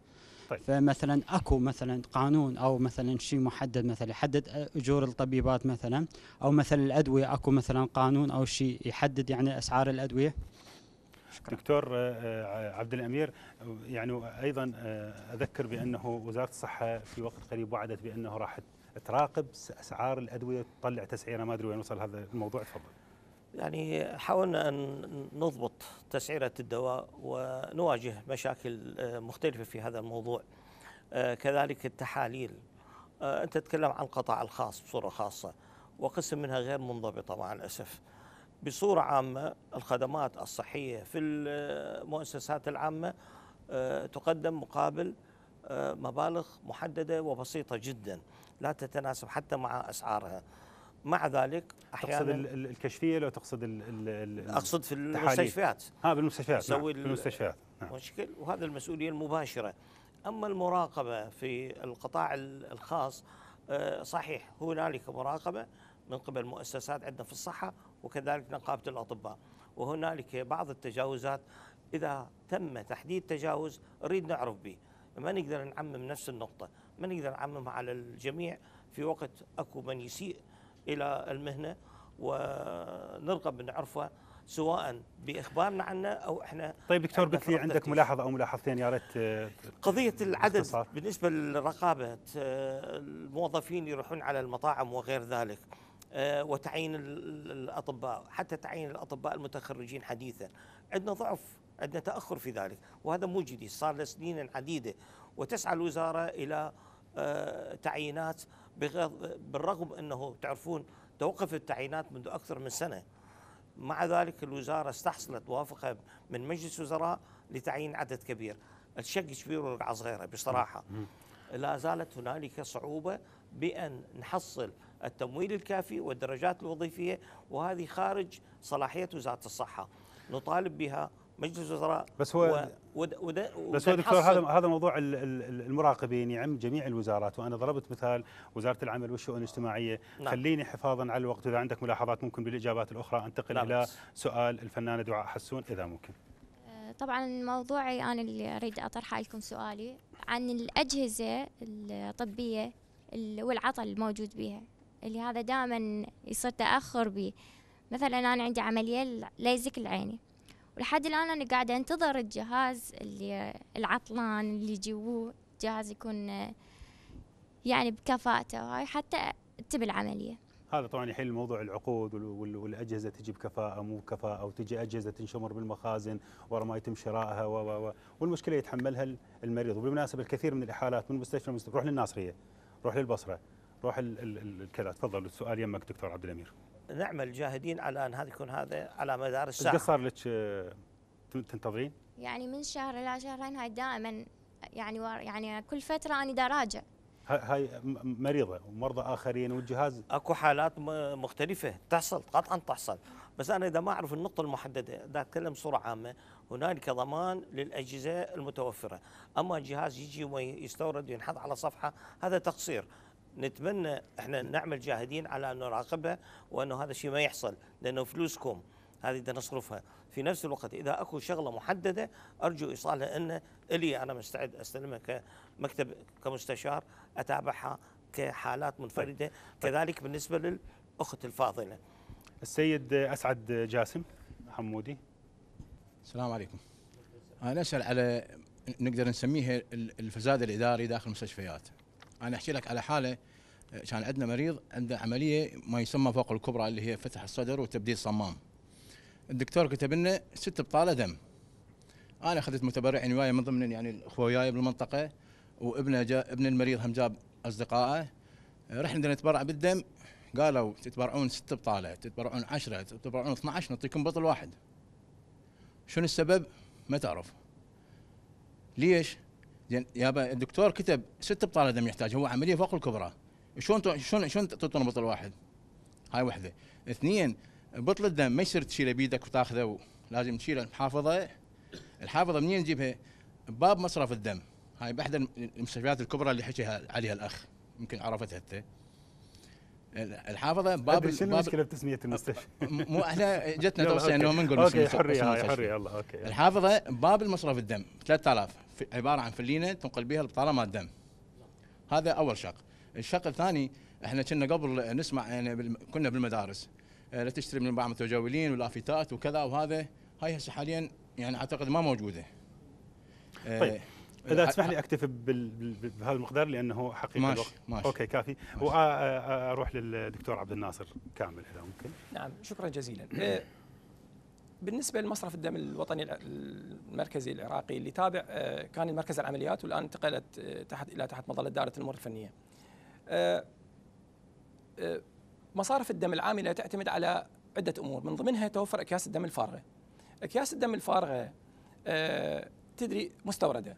طيب. فمثلا اكو مثلا قانون او مثلا شيء محدد مثلا يحدد اجور الطبيبات مثلا او مثلا الادويه اكو مثلا قانون او شيء يحدد يعني اسعار الادويه شكرا. دكتور آه، آه، عبد الامير يعني ايضا آه، اذكر بانه وزاره الصحه في وقت قريب وعدت بانه راح تراقب اسعار الادويه وتطلع تسعيره ما ادري وين وصل هذا الموضوع تفضل يعني حاولنا أن نضبط تسعيرة الدواء ونواجه مشاكل آه، مختلفة في هذا الموضوع آه، كذلك التحاليل آه، أنت تتكلم عن القطاع الخاص بصورة خاصة وقسم منها غير منضبطة مع الأسف بصورة عامة الخدمات الصحية في المؤسسات العامة تقدم مقابل مبالغ محددة وبسيطة جدا لا تتناسب حتى مع أسعارها مع ذلك احيانا تقصد الكشفيه لو تقصد ال الـ اقصد في المستشفيات ها آه، بالمستشفيات نعم، نسوي نعم. بالمستشفيات نعم. مشكل وهذا المسؤوليه المباشره اما المراقبه في القطاع الخاص آه، صحيح هنالك مراقبه من قبل مؤسسات عندنا في الصحه وكذلك نقابه الاطباء وهنالك بعض التجاوزات اذا تم تحديد تجاوز نريد نعرف به ما نقدر نعمم نفس النقطه ما نقدر نعممها على الجميع في وقت اكو من يسيء الى المهنه ونرغب نعرفه سواء باخبارنا عنه او احنا طيب دكتور قلت لي عندك ملاحظه او ملاحظتين يا ريت آه، قضيه العدد باختصار. بالنسبه لرقابه آه، الموظفين يروحون على المطاعم وغير ذلك آه، وتعيين الاطباء حتى تعيين الاطباء المتخرجين حديثا عندنا ضعف عندنا تاخر في ذلك وهذا مو جديد صار له سنين عديده وتسعى الوزاره الى تعيينات بالرغم أنه تعرفون توقف التعيينات منذ أكثر من سنة مع ذلك الوزارة استحصلت موافقة من مجلس وزراء لتعيين عدد كبير الشق كبير ورقعة صغيرة بصراحة لا زالت هنالك صعوبة بأن نحصل التمويل الكافي والدرجات الوظيفية وهذه خارج صلاحية وزارة الصحة نطالب بها مجلس وزراء بس هو وده وده بس هو دكتور هذا هذا موضوع المراقبين يعم جميع الوزارات وانا ضربت مثال وزاره العمل والشؤون الاجتماعيه نعم. خليني حفاظا على الوقت اذا عندك ملاحظات ممكن بالاجابات الاخرى انتقل نعم. الى سؤال الفنانه دعاء حسون اذا ممكن أه، طبعا موضوعي انا اللي اريد اطرحه لكم سؤالي عن الاجهزه الطبيه والعطل الموجود بها اللي هذا دائما يصير تاخر به مثلا انا عندي عمليه ليزك العيني ولحد الآن أنا قاعدة أنتظر الجهاز اللي العطلان اللي يجيبوه جهاز يكون يعني بكفاءته وهاي حتى تبي العملية هذا طبعا يحل موضوع العقود والاجهزه تجي بكفاءه مو بكفاءه وتجي اجهزه تنشمر بالمخازن ورا ما يتم شرائها و و والمشكله يتحملها المريض وبالمناسبه الكثير من الاحالات من مستشفى لمستشفى روح للناصريه روح للبصره روح الكذا تفضل السؤال يمك دكتور عبد الامير نعمل جاهدين على ان هذا يكون هذا على مدار الساعه. قد صار لك آه، تنتظرين؟ يعني من شهر الى شهرين هاي دائما يعني يعني كل فتره اني دا راجع. هاي مريضه ومرضى اخرين والجهاز اكو حالات مختلفه تحصل قطعا تحصل بس انا اذا ما اعرف النقطه المحدده دا اتكلم بصوره عامه هنالك ضمان للاجهزه المتوفره اما جهاز يجي ويستورد وينحط على صفحه هذا تقصير نتمنى احنا نعمل جاهدين على ان نراقبها وانه هذا الشيء ما يحصل لانه فلوسكم هذه بدنا نصرفها في نفس الوقت اذا اكو شغله محدده ارجو ايصالها ان الي انا مستعد استلمها كمكتب كمستشار اتابعها كحالات منفرده طيب، طيب. كذلك بالنسبه للاخت الفاضله السيد اسعد جاسم حمودي السلام عليكم انا اسال على نقدر نسميها الفساد الاداري داخل المستشفيات انا احكي لك على حاله كان عندنا مريض عنده عمليه ما يسمى فوق الكبرى اللي هي فتح الصدر وتبديل صمام الدكتور كتب لنا ست بطاله دم انا اخذت متبرعين وياي من ضمن يعني الاخوه وياي بالمنطقه وابنه جا ابن المريض هم جاب اصدقائه رحنا نتبرع بالدم قالوا تتبرعون ست بطاله تتبرعون 10 تتبرعون 12 نعطيكم بطل واحد شنو السبب ما تعرف ليش زين يابا الدكتور كتب ست ابطال دم يحتاج هو عمليه فوق الكبرى شلون شلون شلون تعطون بطل واحد؟ هاي وحده اثنين بطل الدم ما يصير تشيله بيدك وتاخذه لازم تشيله الحافظه الحافظه منين نجيبها؟ باب مصرف الدم هاي باحدى المستشفيات الكبرى اللي حكي عليها الاخ يمكن عرفتها انت الحافظه باب شنو المشكله بتسميه المستشفى؟ (laughs) مو احنا جتنا توصيه انه ما نقول اوكي حريه حريه الله اوكي الحافظه باب المصرف الدم 3000 عباره عن فلينه تنقل بها البطاله مال الدم هذا اول شق الشق الثاني احنا كنا قبل نسمع يعني كنا بالمدارس آه، لا تشتري من بعض المتجولين والافتات وكذا وهذا هاي هسه حاليا يعني اعتقد ما موجوده آه، طيب آه، اذا تسمح لي اكتفي بهذا المقدار لانه حقيقه ماشي الوقت ماشي اوكي كافي ماشي واروح للدكتور عبد الناصر كامل اذا ممكن نعم شكرا جزيلا (coughs) بالنسبه لمصرف الدم الوطني المركزي العراقي اللي تابع آه، كان المركز العمليات والان انتقلت آه، تحت الى تحت مظله دائره الامور الفنيه. آه، مصارف الدم العامله تعتمد على عده امور من ضمنها توفر اكياس الدم الفارغه. اكياس الدم الفارغه تدري مستورده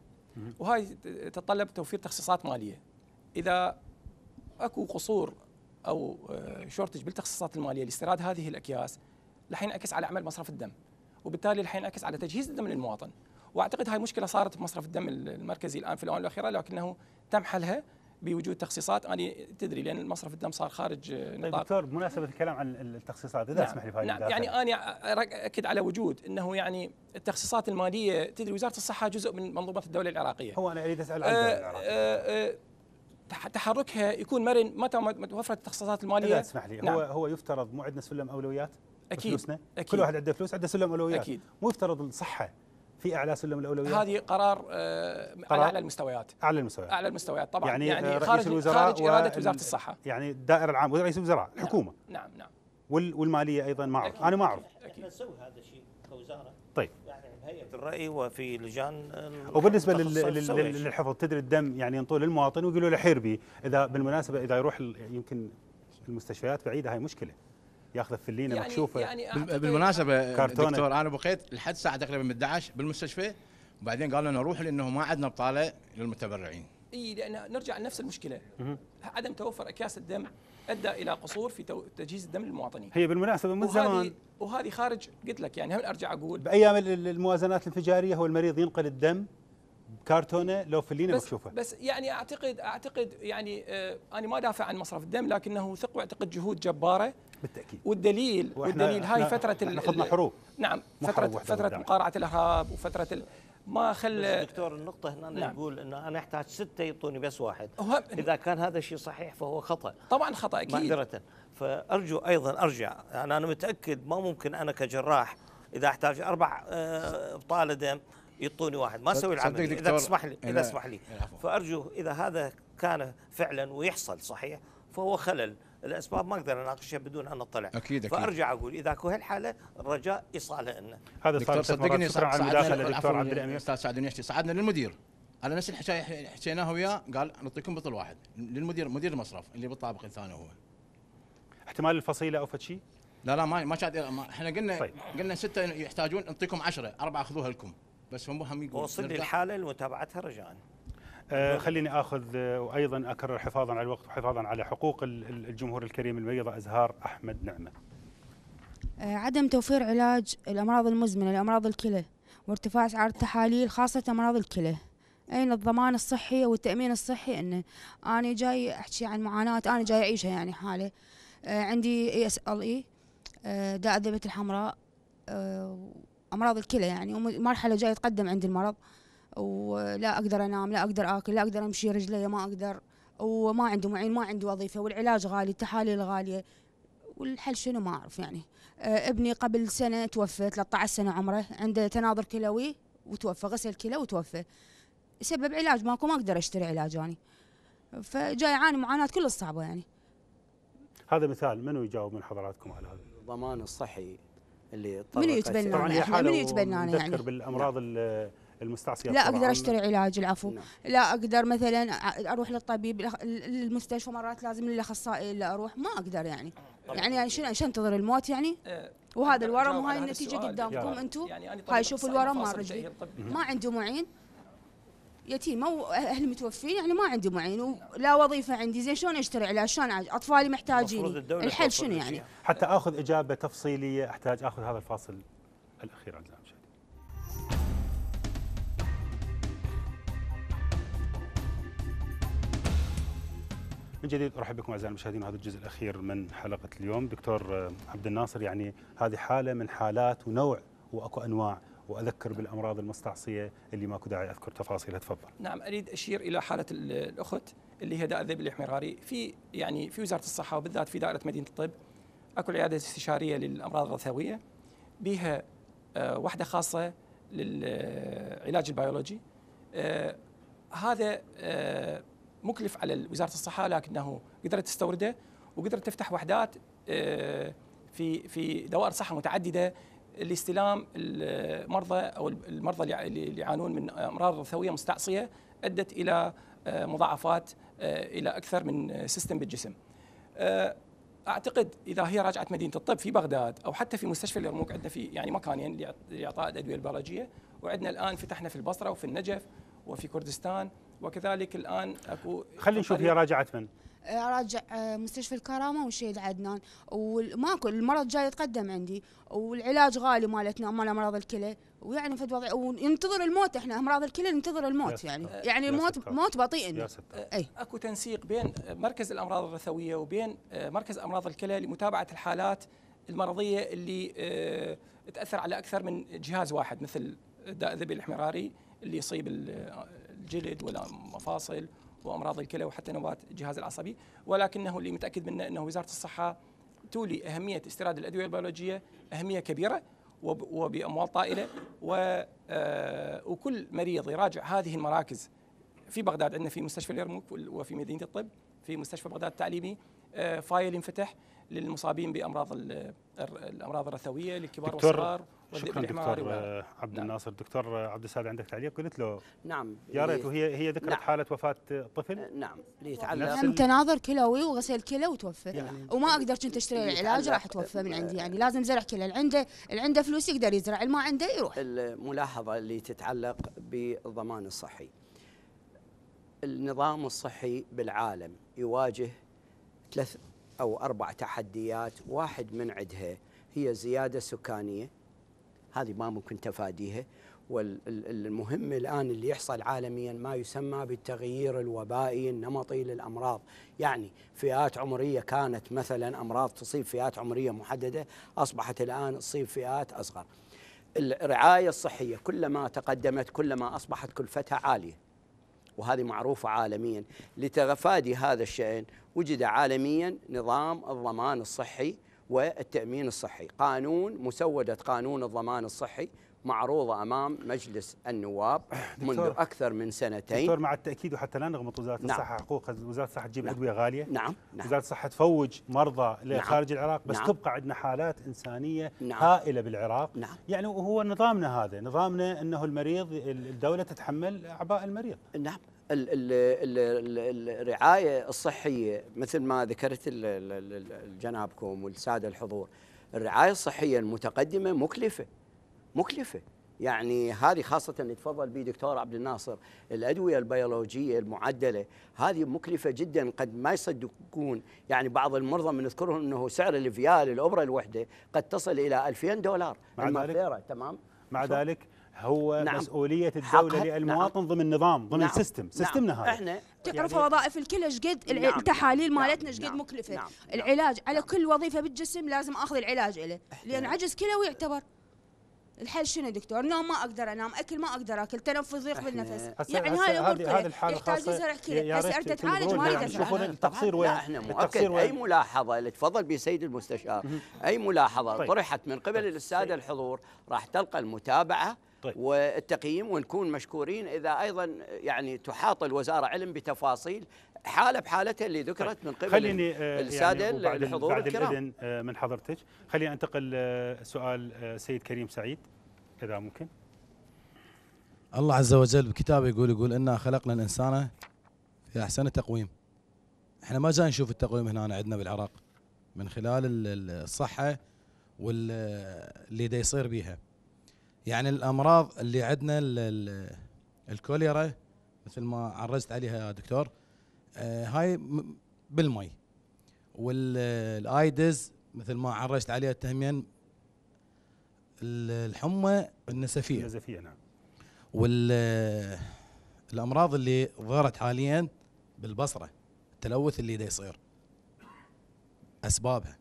وهاي تتطلب توفير تخصيصات ماليه. اذا اكو قصور او شورتج بالتخصيصات الماليه لاستيراد هذه الاكياس رح ينعكس على عمل مصرف الدم وبالتالي رح ينعكس على تجهيز الدم للمواطن واعتقد هاي مشكله صارت بمصرف الدم المركزي الان في الاونه الاخيره لكنه تم حلها بوجود تخصيصات انا تدري لان مصرف الدم صار خارج طيب نطاق دكتور بمناسبه الكلام عن التخصيصات اذا نعم اسمح لي نعم يعني انا اكد على وجود انه يعني التخصيصات الماليه تدري وزاره الصحه جزء من منظومه الدوله العراقيه هو انا اريد اسال عن آه، الدوله آه، العراقيه آه، تحركها يكون مرن متى ما توفرت التخصيصات الماليه اذا تسمح لي نعم. هو هو يفترض مو عندنا سلم اولويات أكيد فلوسنا أكيد كل واحد عنده فلوس عنده سلم أولويات أكيد مو يفترض الصحة في اعلى سلم الاولويات هذه قرار, آه قرار اعلى المستويات اعلى المستويات اعلى المستويات طبعا يعني, يعني آه، خارج الوزراء خارج اراده وزاره الصحه يعني الدائر العام ورئيس الوزراء نعم الحكومه نعم نعم والماليه ايضا ما اعرف انا ما اعرف احنا نسوي هذا الشيء كوزاره طيب يعني الراي وفي لجان وبالنسبه للحفظ تدري الدم يعني ينطول للمواطن ويقولوا له حيربي اذا بالمناسبه اذا يروح يمكن المستشفيات بعيده هاي مشكله ياخذ فلينه يعني مكشوفه يعني بالمناسبه كارتونة. دكتور انا بقيت لحد الساعه تقريبا من 11 بالمستشفى وبعدين قالوا لنا روح لانه ما عندنا بطاله للمتبرعين اي لان نرجع لنفس المشكله عدم توفر اكياس الدم ادى الى قصور في تجهيز الدم للمواطنين هي بالمناسبه من زمان وهذه خارج قلت لك يعني هم ارجع اقول بايام الموازنات الانفجاريه هو المريض ينقل الدم كارتونه لو فلينه مكشوفه بس يعني اعتقد اعتقد يعني آه انا ما دافع عن مصرف الدم لكنه ثق واعتقد جهود جباره بالتاكيد والدليل والدليل هاي فتره احنا خضنا حروب نعم فتره فتره مقارعه الارهاب وفتره ال... ما خل دكتور النقطة هنا نعم. يقول انه انا احتاج ستة يعطوني بس واحد اذا كان هذا الشيء صحيح فهو خطأ طبعا خطأ اكيد معذرة فارجو ايضا ارجع أنا, انا متأكد ما ممكن انا كجراح اذا احتاج اربع ابطال آه، دم يعطوني واحد ما اسوي العملية اذا تسمح لي اذا تسمح لي فارجو اذا هذا كان فعلا ويحصل صحيح فهو خلل الاسباب ما اقدر اناقشها بدون ان اطلع اكيد اكيد فارجع اقول اذا اكو هالحاله الرجاء اصاله لنا هذا صار صدقني صار على المداخله دكتور عبد الامين استاذ سعد يحكي صعدنا للمدير على نفس الحكايه حكيناها وياه قال نعطيكم بطل واحد للمدير مدير المصرف اللي بالطابق الثاني هو احتمال الفصيله او فد شيء؟ لا لا ما ما شاد احنا قلنا طيب. قلنا سته يحتاجون نعطيكم عشره اربعه خذوها لكم بس هم هم يقولون وصل الحاله لمتابعتها رجاء أه، خليني اخذ أه، وايضا اكرر حفاظا على الوقت وحفاظا على حقوق الجمهور الكريم المريضة ازهار احمد نعمه. أه، عدم توفير علاج الامراض المزمنه لامراض الكلى وارتفاع اسعار التحاليل خاصه امراض الكلى. اين الضمان الصحي والتامين الصحي انه انا جاي احكي عن معاناه انا جاي اعيشها يعني حاله. عندي اي اس ال اي داء الذبة الحمراء امراض الكلى يعني ومرحله جاي تقدم عندي المرض. ولا اقدر انام لا اقدر اكل لا اقدر امشي رجلي ما اقدر وما عنده معين ما عنده وظيفه والعلاج غالي التحاليل غاليه والحل شنو ما اعرف يعني آه، ابني قبل سنه توفى 13 سنه عمره عنده تناظر كلوي وتوفى غسل كلى وتوفى سبب علاج ماكو ما اقدر اشتري علاج يعني فجاي اعاني معاناه كل الصعبه يعني هذا مثال منو يجاوب من حضراتكم على هذا الضمان الصحي اللي من يتبنى طبعا من يتبنى يعني بالامراض نعم. المستعصيات لا اقدر اشتري علاج العفو نعم. لا اقدر مثلا اروح للطبيب المستشفى مرات لازم للاخصائي اللي اروح ما اقدر يعني يعني شنو شنو انتظر الموت يعني آه، وهذا الورم وهاي النتيجه قدامكم انتم يعني, يعني هاي شوفوا الورم ما رجلي ما عنده معين يتيمه أه- واهلي متوفين يعني ما عندي معين ولا وظيفه عندي زين شلون اشتري علاج شلون اطفالي محتاجين الحل شنو يعني حتى اخذ اجابه تفصيليه احتاج اخذ هذا الفاصل الاخير عزام من جديد ارحب بكم اعزائي المشاهدين وهذا الجزء الاخير من حلقه اليوم دكتور عبد الناصر يعني هذه حاله من حالات ونوع واكو انواع واذكر بالامراض المستعصيه اللي ماكو داعي اذكر تفاصيلها تفضل. نعم اريد اشير الى حاله الاخت اللي هي داء الذئب الاحمراري في يعني في وزاره الصحه وبالذات في دائره مدينه الطب اكو عياده استشاريه للامراض الغثويه بها آه، وحده خاصه للعلاج آه، البيولوجي آه، هذا مكلف على وزاره الصحه لكنه قدرت تستورده وقدرت تفتح وحدات آه، في في دوائر صحه متعدده لاستلام المرضى او المرضى اللي يعانون من امراض رثويه مستعصيه ادت الى آه، مضاعفات آه، الى اكثر من سيستم بالجسم. اعتقد اذا هي راجعت مدينه الطب في بغداد او حتى في مستشفى اليرموك عندنا في يعني مكانين لاعطاء الادويه البيولوجيه وعندنا الان فتحنا في البصره وفي النجف وفي كردستان وكذلك الان اكو خلينا نشوف هي راجعت من آه، راجع آه، مستشفى الكرامه وشيد عدنان وماكو المرض جاي يتقدم عندي والعلاج غالي مالتنا مال امراض الكلى ويعني في وضع وننتظر الموت احنا امراض الكلى ننتظر الموت يعني يعني الموت موت بطيء اي اكو تنسيق بين مركز الامراض الرثويه وبين آه، مركز امراض الكلى لمتابعه الحالات المرضيه اللي تاثر على اكثر من جهاز واحد مثل الداء الذبي الحمراري اللي يصيب جلد ولا مفاصل وامراض الكلى وحتى نوبات الجهاز العصبي ولكنه اللي متاكد منه انه وزاره الصحه تولي اهميه استيراد الادويه البيولوجيه اهميه كبيره وباموال طائله آه، وكل مريض يراجع هذه المراكز في بغداد عندنا في مستشفى اليرموك وفي مدينه الطب في مستشفى بغداد التعليمي آه، فايل ينفتح للمصابين بامراض الامراض الرثويه للكبار والصغار شكرا دكتور آه، عبد نعم. الناصر دكتور آه، عبد السعد عندك تعليق قلت له نعم يا ريت وهي هي ذكرت نعم. حاله وفاه طفل آه، نعم يتعلق كان تناظر كلوي وغسل كلى وتوفى يعني وما اقدر كنت اشتري العلاج راح توفى من عندي يعني لازم زرع كلى اللي عنده اللي عنده فلوس يقدر يزرع اللي ما عنده يروح الملاحظه اللي تتعلق بالضمان الصحي النظام الصحي بالعالم يواجه ثلاث أو أربع تحديات واحد من عندها هي زيادة سكانية هذه ما ممكن تفاديها والمهم الآن اللي يحصل عالميا ما يسمى بالتغيير الوبائي النمطي للأمراض يعني فئات عمرية كانت مثلا أمراض تصيب فئات عمرية محددة أصبحت الآن تصيب فئات أصغر الرعاية الصحية كلما تقدمت كلما أصبحت كلفتها عالية وهذه معروفة عالميا لتغفادي هذا الشأن وجد عالميا نظام الضمان الصحي والتأمين الصحي قانون مسودة قانون الضمان الصحي معروضة أمام مجلس النواب منذ أكثر من سنتين دكتور مع التأكيد وحتى لا نغمط وزارة نعم. الصحة حقوق وزارة الصحة تجيب نعم. أدوية غالية نعم. نعم وزارة الصحة تفوج مرضى لخارج نعم. العراق بس نعم. تبقى عندنا حالات إنسانية نعم. هائلة بالعراق نعم. يعني هو نظامنا هذا نظامنا أنه المريض الدولة تتحمل أعباء المريض نعم الرعاية الصحية مثل ما ذكرت جنابكم والسادة الحضور الرعاية الصحية المتقدمة مكلفة مكلفه يعني هذه خاصة اللي تفضل به دكتور عبد الناصر الأدوية البيولوجية المعدلة هذه مكلفة جدا قد ما يصدقون يعني بعض المرضى من نذكرهم أنه سعر الفيال الأبرة الوحدة قد تصل إلى 2000 دولار مع ذلك تمام مع ذلك هو نعم. مسؤولية الدولة للمواطن نعم. ضمن نظام ضمن نعم. نعم. سيستم سيستمنا نعم. هذا احنا تعرف يعني وظائف الكل ايش قد نعم. التحاليل نعم. مالتنا ايش قد نعم. مكلفة نعم. العلاج نعم. على كل وظيفة بالجسم لازم اخذ العلاج له لأن عجز كلوي يعتبر الحل شنو دكتور؟ نوم ما اقدر انام، اكل ما اقدر اكل، تنفس ضيق بالنفس، يعني هاي الامور كلها يحتاج يزرع كذا، بس انت تعالج ما يقدر شوفون التقصير وين؟ احنا مؤكد اي ملاحظه اللي تفضل به سيد المستشار، اي ملاحظه طيب. طرحت من قبل طيب. الساده الحضور راح تلقى المتابعه طيب. والتقييم ونكون مشكورين اذا ايضا يعني تحاط الوزاره علم بتفاصيل حاله بحالته اللي ذكرت طيب، من قبل خليني آه، يعني الساده يعني الحضور بعد الكرام الاذن آه، من حضرتك خليني انتقل آه، سؤال سيد كريم سعيد اذا ممكن الله عز وجل بكتابه يقول يقول انا خلقنا الانسان في احسن تقويم احنا ما جاي نشوف التقويم هنا عندنا بالعراق من خلال الصحه واللي دا يصير بيها يعني الامراض اللي عندنا الكوليرا مثل ما عرجت عليها يا دكتور آه، هاي بالمي والايدز مثل ما عرجت عليها تهمين الحمى النسفيه النسفيه نعم والامراض اللي ظهرت حاليا بالبصره التلوث اللي دا يصير اسبابها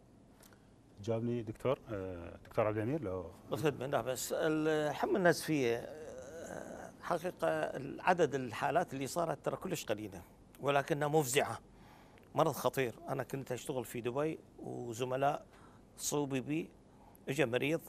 جابني دكتور آه، دكتور عبد الامير لو بخدمه بس الحمى النسفيه آه، حقيقه عدد الحالات اللي صارت ترى كلش قليله ولكنها مفزعه مرض خطير انا كنت اشتغل في دبي وزملاء صوبي بي اجى مريض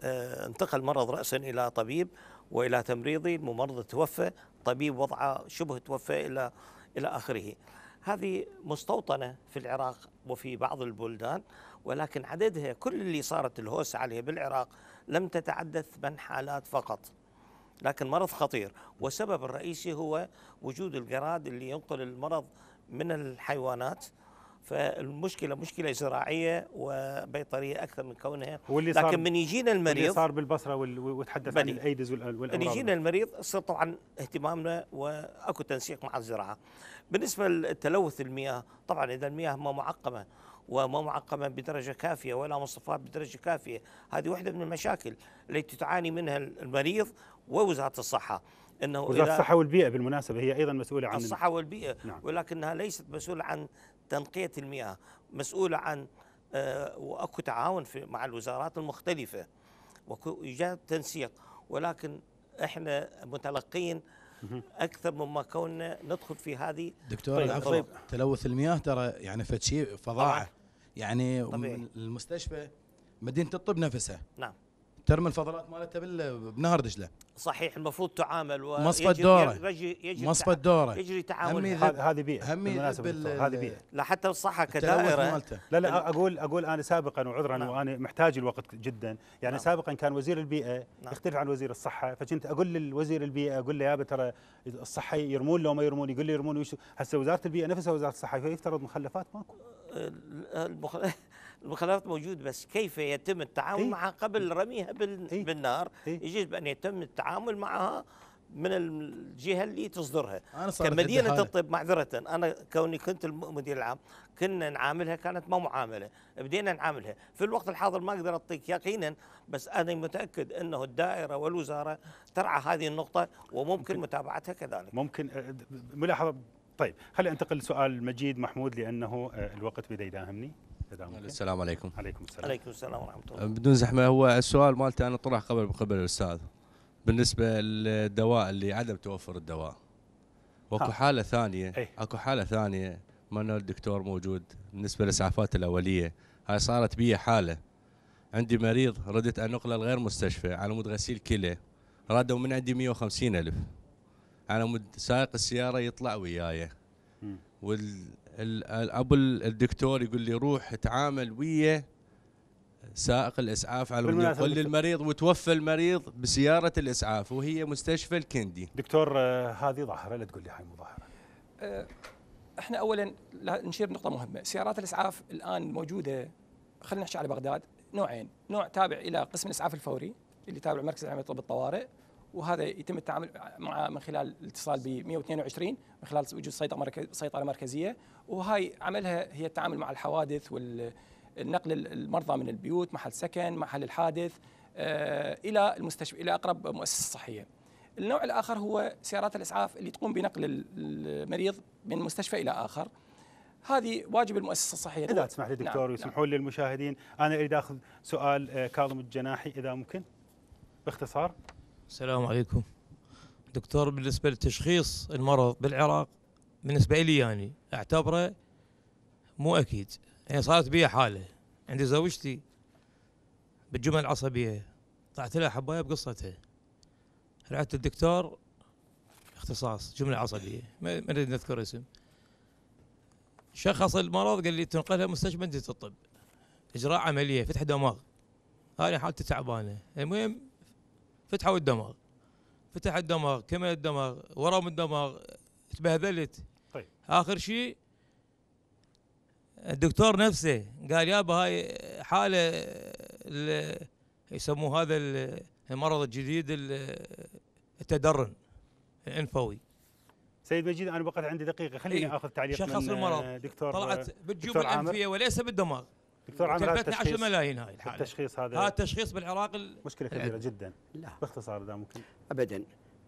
آه، انتقل مرض راسا الى طبيب والى تمريضي الممرض توفى طبيب وضعه شبه توفى الى الى اخره هذه مستوطنه في العراق وفي بعض البلدان ولكن عددها كل اللي صارت الهوس عليه بالعراق لم تتعدث من حالات فقط لكن مرض خطير والسبب الرئيسي هو وجود الجراد اللي ينقل المرض من الحيوانات فالمشكله مشكله زراعيه وبيطريه اكثر من كونها هو اللي لكن من يجينا المريض اللي صار بالبصره وتحدث عن الايدز والامراض من يجينا المريض صار طبعا اهتمامنا واكو تنسيق مع الزراعه بالنسبه للتلوث المياه طبعا اذا المياه ما معقمه وما معقمه بدرجه كافيه ولا مصفاه بدرجه كافيه، هذه واحده من المشاكل التي تعاني منها المريض ووزاره الصحه. انه وزاره الصحه والبيئه بالمناسبه هي ايضا مسؤوله عن الصحه والبيئه نعم. ولكنها ليست مسؤوله عن تنقيه المياه، مسؤوله عن آه، واكو تعاون في مع الوزارات المختلفه وايجاد تنسيق ولكن احنا متلقين اكثر مما كوننا ندخل في هذه دكتور العفو طيب. تلوث المياه ترى يعني فد شيء فظاعه يعني طبيعي. المستشفى مدينه الطب نفسها نعم ترمي الفضلات مالتها بنهر دجله صحيح المفروض تعامل مصفى الدوره مصفى الدوره يجري تعامل هذه بيئه هم هذه بيئه لا حتى الصحه كدائره لا لا اقول اقول انا سابقا وعذرا نعم. وانا محتاج الوقت جدا يعني نعم. سابقا كان وزير البيئه نعم. يختلف عن وزير الصحه فكنت اقول للوزير البيئه اقول له يابا ترى الصحه يرمون لو ما يرمون يقول لي يرمون هسه وزاره البيئه نفسها وزاره الصحه فيفترض مخلفات ماكو المخالفات (laughs) موجود بس كيف يتم التعامل إيه؟ معها قبل إيه. رميها بال... إيه؟ بالنار إيه؟ يجب ان يتم التعامل معها من الجهه اللي تصدرها أنا كمدينه الطب معذره انا كوني كنت المدير العام كنا نعاملها كانت ما معامله بدينا نعاملها في الوقت الحاضر ما اقدر اعطيك يقينا بس انا متاكد انه الدائره والوزاره ترعى هذه النقطه وممكن ممكن متابعتها كذلك ممكن أه، ملاحظه طيب خلي انتقل لسؤال مجيد محمود لانه آه، الوقت بدا يداهمني السلام عليكم عليكم السلام عليكم السلام ورحمه الله بدون زحمه هو السؤال مالته انا طرح قبل قبل الاستاذ بالنسبه للدواء اللي عدم توفر الدواء واكو حاله ثانيه ايه؟ اكو حاله ثانيه ما الدكتور موجود بالنسبه للاسعافات الاوليه هاي صارت بي حاله عندي مريض ردت انقله لغير مستشفى على مود غسيل كلى رادوا من عندي 150 الف على مود سائق السياره يطلع وياي والاب الدكتور يقول لي روح تعامل ويا سائق الاسعاف على يقول للمريض وتوفى المريض بسياره الاسعاف وهي مستشفى الكندي دكتور آه، هذه ظاهره لا تقول لي هاي مظاهره آه، احنا اولا نشير نقطه مهمه سيارات الاسعاف الان موجوده خلينا نحكي على بغداد نوعين نوع تابع الى قسم الاسعاف الفوري اللي تابع مركز العمل طب الطوارئ وهذا يتم التعامل مع من خلال الاتصال ب 122 من خلال وجود سيطره مركزيه وهاي عملها هي التعامل مع الحوادث والنقل المرضى من البيوت محل سكن محل الحادث آه، الى المستشفى الى اقرب مؤسسه صحيه. النوع الاخر هو سيارات الاسعاف اللي تقوم بنقل المريض من مستشفى الى اخر. هذه واجب المؤسسه الصحيه اذا تسمح لي دكتور نعم. ويسمحوا نعم. لي المشاهدين انا اريد اخذ سؤال آه، كاظم الجناحي اذا ممكن باختصار السلام عليكم دكتور بالنسبة لتشخيص المرض بالعراق بالنسبة لي يعني أعتبره مو أكيد يعني صارت بي حالة عندي زوجتي بالجمل العصبية طلعت لها حباية بقصتها رحت الدكتور اختصاص جملة عصبية ما نريد نذكر اسم شخص المرض قال لي تنقلها مستشفى مدينة الطب إجراء عملية فتح دماغ هذه حالتي تعبانة المهم فتحوا الدماغ فتح الدماغ كمل الدماغ ورم الدماغ تبهذلت طيب اخر شيء الدكتور نفسه قال يابا هاي حاله يسموه هذا المرض الجديد التدرن الانفوي سيد مجيد انا بقيت عندي دقيقه خليني إيه، اخذ تعليق شخص المرض دكتور طلعت بالجيوب الانفيه وليس بالدماغ دكتور عامر هذا 10 ملايين هاي الحاله التشخيص هذا هذا التشخيص بالعراق مشكله كبيره جدا لا باختصار اذا ممكن ابدا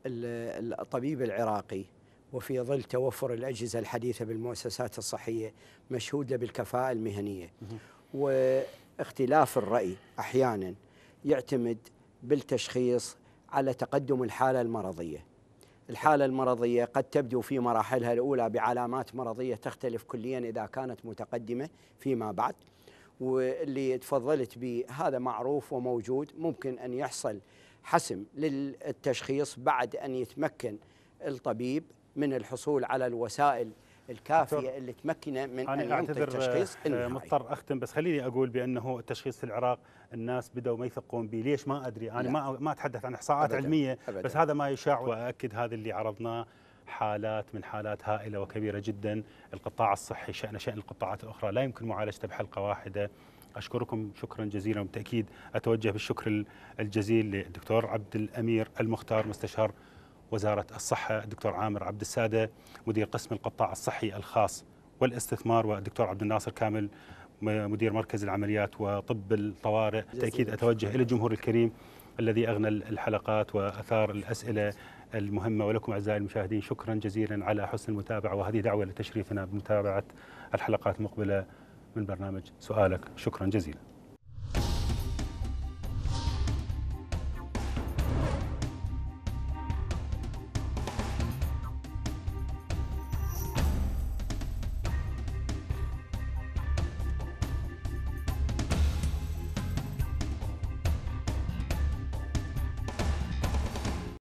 الطبيب العراقي وفي ظل توفر الاجهزه الحديثه بالمؤسسات الصحيه مشهوده بالكفاءه المهنيه واختلاف الراي احيانا يعتمد بالتشخيص على تقدم الحاله المرضيه الحالة المرضية قد تبدو في مراحلها الأولى بعلامات مرضية تختلف كليا إذا كانت متقدمة فيما بعد واللي تفضلت به هذا معروف وموجود ممكن أن يحصل حسم للتشخيص بعد أن يتمكن الطبيب من الحصول على الوسائل الكافيه اللي تمكنه من ان يعطي التشخيص آه، النهائي. مضطر اختم بس خليني اقول بانه التشخيص في العراق الناس بداوا ما يثقون به، ليش ما ادري انا لا. ما ما اتحدث عن احصاءات أبداً. علميه أبداً. بس هذا ما يشاع واكد هذا اللي عرضناه حالات من حالات هائله وكبيره جدا القطاع الصحي شان شان القطاعات الاخرى لا يمكن معالجته بحلقه واحده اشكركم شكرا جزيلا وبالتاكيد اتوجه بالشكر الجزيل للدكتور عبد الامير المختار مستشار وزاره الصحه الدكتور عامر عبد الساده مدير قسم القطاع الصحي الخاص والاستثمار والدكتور عبد الناصر كامل مدير مركز العمليات وطب الطوارئ تأكيد أتوجه إلى الجمهور الكريم الذي أغنى الحلقات وأثار الأسئلة المهمة ولكم أعزائي المشاهدين شكرا جزيلا على حسن المتابعة وهذه دعوة لتشريفنا بمتابعة الحلقات المقبلة من برنامج سؤالك شكرا جزيلا